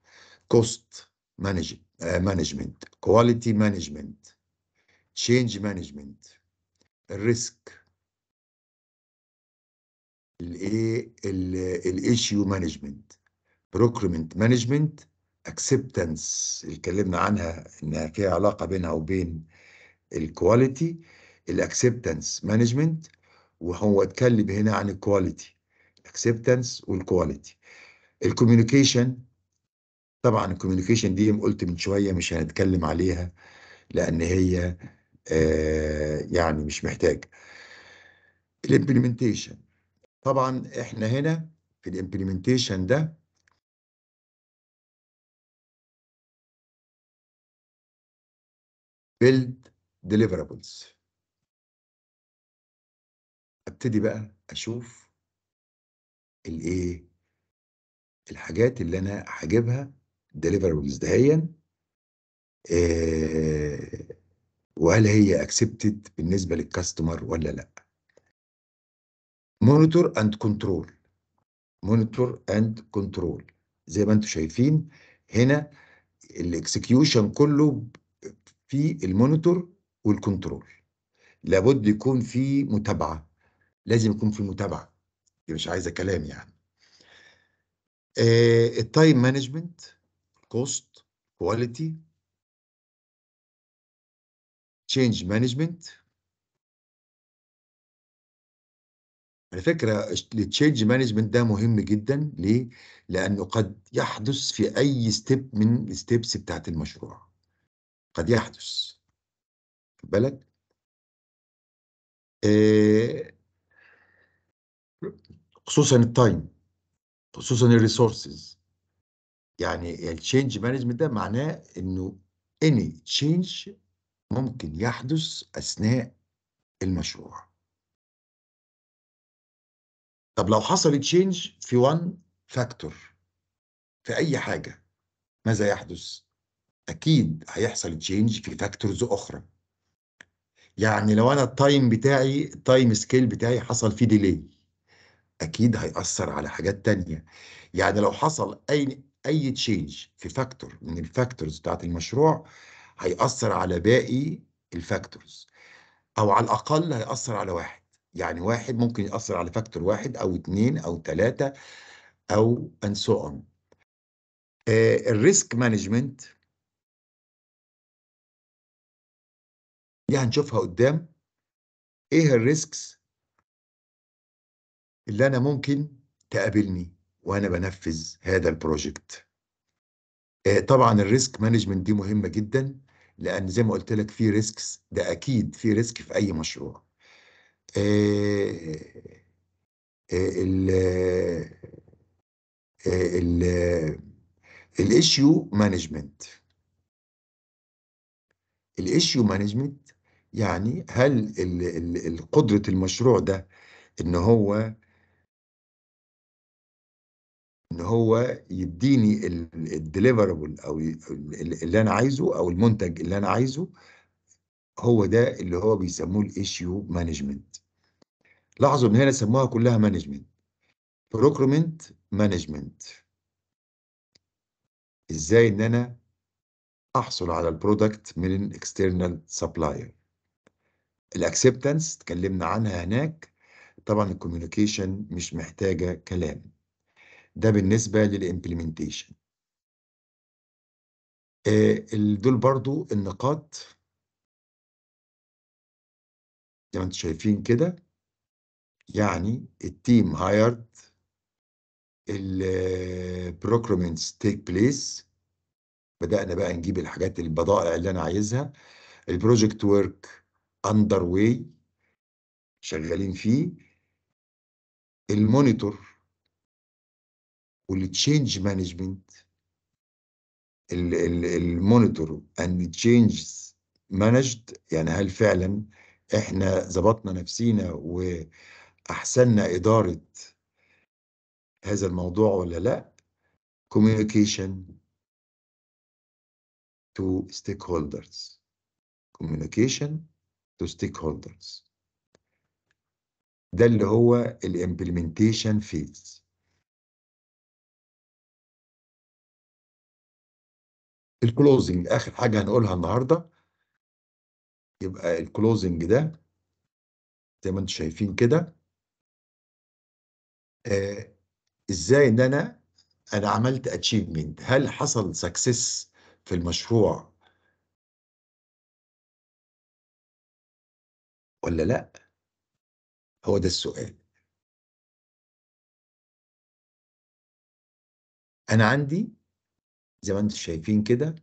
B: كوست مانجمنت كواليتي مانجمنت تشينج مانجمنت الريسك الايه الايشيو مانجمنت بروكرمنت مانجمنت اكسبتنس اللي اتكلمنا عنها انها فيها علاقه بينها وبين الكواليتي الاكسبتنس مانجمنت وهو اتكلم هنا عن الكواليتي الاكسبتنس والكواليتي الكوميونيكيشن طبعا الكوميونيكيشن دي قلت من شويه مش هنتكلم عليها لان هي آه يعني مش محتاجه الامبلمنتيشن طبعا احنا هنا في الامبلمنتيشن ده
A: build deliverables
B: ابتدي بقى اشوف الايه الحاجات اللي انا هجيبها deliverables دهيا آه وهل هي اكسبتد بالنسبه للكاستمر ولا لا مونيتور اند كنترول مونيتور اند كنترول زي ما انتم شايفين هنا الاكسكيوشن كله في المونيتور والكنترول لابد يكون في متابعه لازم يكون في متابعه دي مش عايزه كلام يعني التايم مانجمنت كوست كواليتي
A: تشينج مانجمنت
B: على فكرة التشينج مانجمنت ده مهم جدا ليه؟ لأنه قد يحدث في أي ستيب من الستيبس بتاعه المشروع قد يحدث بالك؟ آه خصوصا التايم خصوصا الريسورسز يعني التشينج مانجمنت ده معناه انه any change ممكن يحدث اثناء المشروع طب لو حصل تشينج في one فاكتور في اي حاجه ماذا يحدث اكيد هيحصل تشينج في فاكتورز اخرى يعني لو انا التايم بتاعي التايم سكيل بتاعي حصل فيه ديلي اكيد هيأثر على حاجات تانية يعني لو حصل اي اي تشينج في فاكتور من الفاكتورز بتاعت المشروع هيأثر على باقي الفاكتورز او على الاقل هيأثر على واحد يعني واحد ممكن يأثر على فاكتور واحد او اتنين او تلاتة او ان سو اون الريسك مانجمنت
A: دي هنشوفها قدام ايه الريسكس
B: اللي انا ممكن تقابلني وانا بنفذ هذا البروجكت آه، طبعا الريسك مانجمنت دي مهمه جدا لان زي ما قلت لك في ريسكس ده اكيد في ريسك في اي مشروع آه، آه، ال ال الايشيو مانجمنت الايشيو مانجمنت يعني هل قدره المشروع ده ان هو ان هو يديني الديليفربل او اللي انا عايزه او المنتج اللي انا عايزه هو ده اللي هو بيسموه الايشيو مانجمنت لاحظوا ان هنا سموها كلها مانجمنت بروكرمنت مانجمنت ازاي ان انا احصل على البرودكت من الاكسترنال سبلاير الاكسبتنس اتكلمنا عنها هناك طبعا الكوميونيكيشن مش محتاجه كلام ده بالنسبة للإمبلمنتيشن آه، دول برضو النقاط
A: زي ما انتم شايفين كده
B: يعني التيم هايرد البروكرمنتس تيك بليس بدأنا بقى نجيب الحاجات البضائع اللي أنا عايزها البروجكت ورك أندر واي شغالين فيه المونيتور والتشينج مانجمنت المونيتور اند تشينجز مانجد يعني هل فعلا احنا ظبطنا نفسينا واحسننا اداره هذا الموضوع ولا لا كوميونيكيشن تو ستيك هولدرز كوميونيكيشن تو ستيك هولدرز ده اللي هو الامبلمنتيشن فيز
A: الكلوزنج اخر حاجه هنقولها النهارده يبقى الكلوزنج ده زي ما انتم شايفين كده
B: آه ازاي ان انا انا عملت اتشيفمنت هل حصل سكسس في المشروع
A: ولا لا هو ده السؤال
B: انا عندي زي ما انتم شايفين كده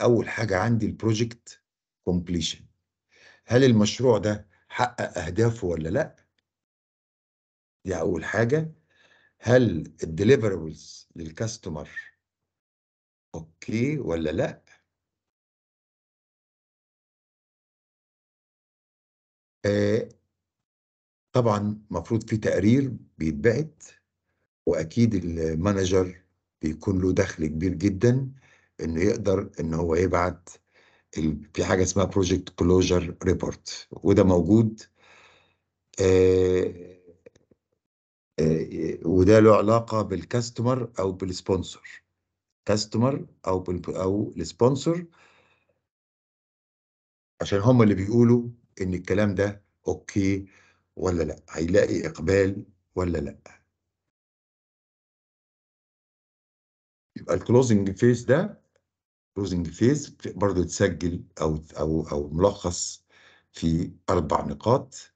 B: اول حاجه عندي البروجكت كومبليشن هل المشروع ده حقق اهدافه ولا لا دي اول حاجه هل الديليفربلز للكاستمر اوكي ولا لا آه، طبعا المفروض في تقرير بيتبعت واكيد المانجر بيكون له دخل كبير جدا انه يقدر ان هو يبعت في حاجه اسمها بروجكت كلوجر ريبورت وده موجود آه آه وده له علاقه بالكاستمر او بالسبونسر كاستمر او بال او السبونسر عشان هم اللي بيقولوا ان الكلام ده اوكي ولا لا هيلاقي اقبال ولا لا يبقى الكلوزنج فيز ده كلوزنج فيز برضه يتسجل او او او ملخص في اربع نقاط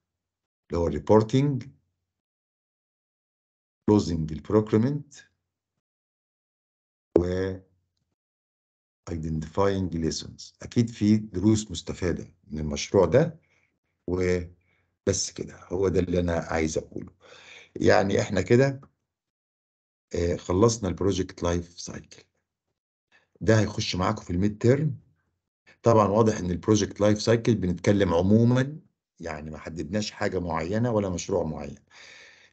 B: اللي هو الريبورتنج كلوزنج البروكريمنت و identifying lessons اكيد في دروس مستفاده من المشروع ده وبس كده هو ده اللي انا عايز اقوله يعني احنا كده آه، خلصنا البروجكت لايف سايكل ده هيخش معاكم في الميد تيرم طبعا واضح ان البروجكت لايف سايكل بنتكلم عموما يعني ما حددناش حاجه معينه ولا مشروع معين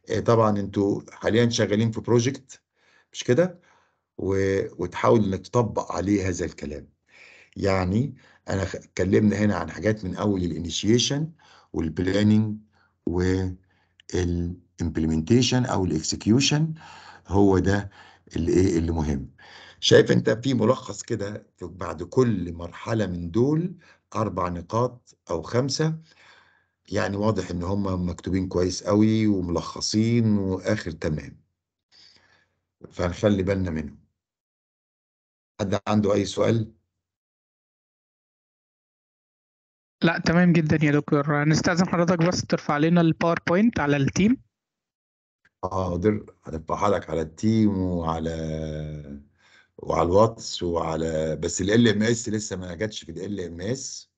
B: آه، طبعا انتوا حاليا شغالين في بروجكت مش كده و... وتحاول انك تطبق عليه هذا الكلام يعني انا اتكلمنا هنا عن حاجات من اول الانيشيشن والبلاننج والامبلمنتيشن او الاكسكيوشن هو ده الايه اللي مهم شايف انت في ملخص كده بعد كل مرحله من دول اربع نقاط او خمسه يعني واضح ان هم مكتوبين كويس قوي وملخصين واخر تمام فنخلي بالنا منهم حد عنده اي سؤال
A: لا تمام جدا يا دكتور نستأذن حضرتك بس ترفع لنا الباوربوينت على التيم
B: حاضر هتفحى لك على التيم وعلى وعلى الواتس وعلى بس ال ام اس لسه ما جاتش في ال ام اس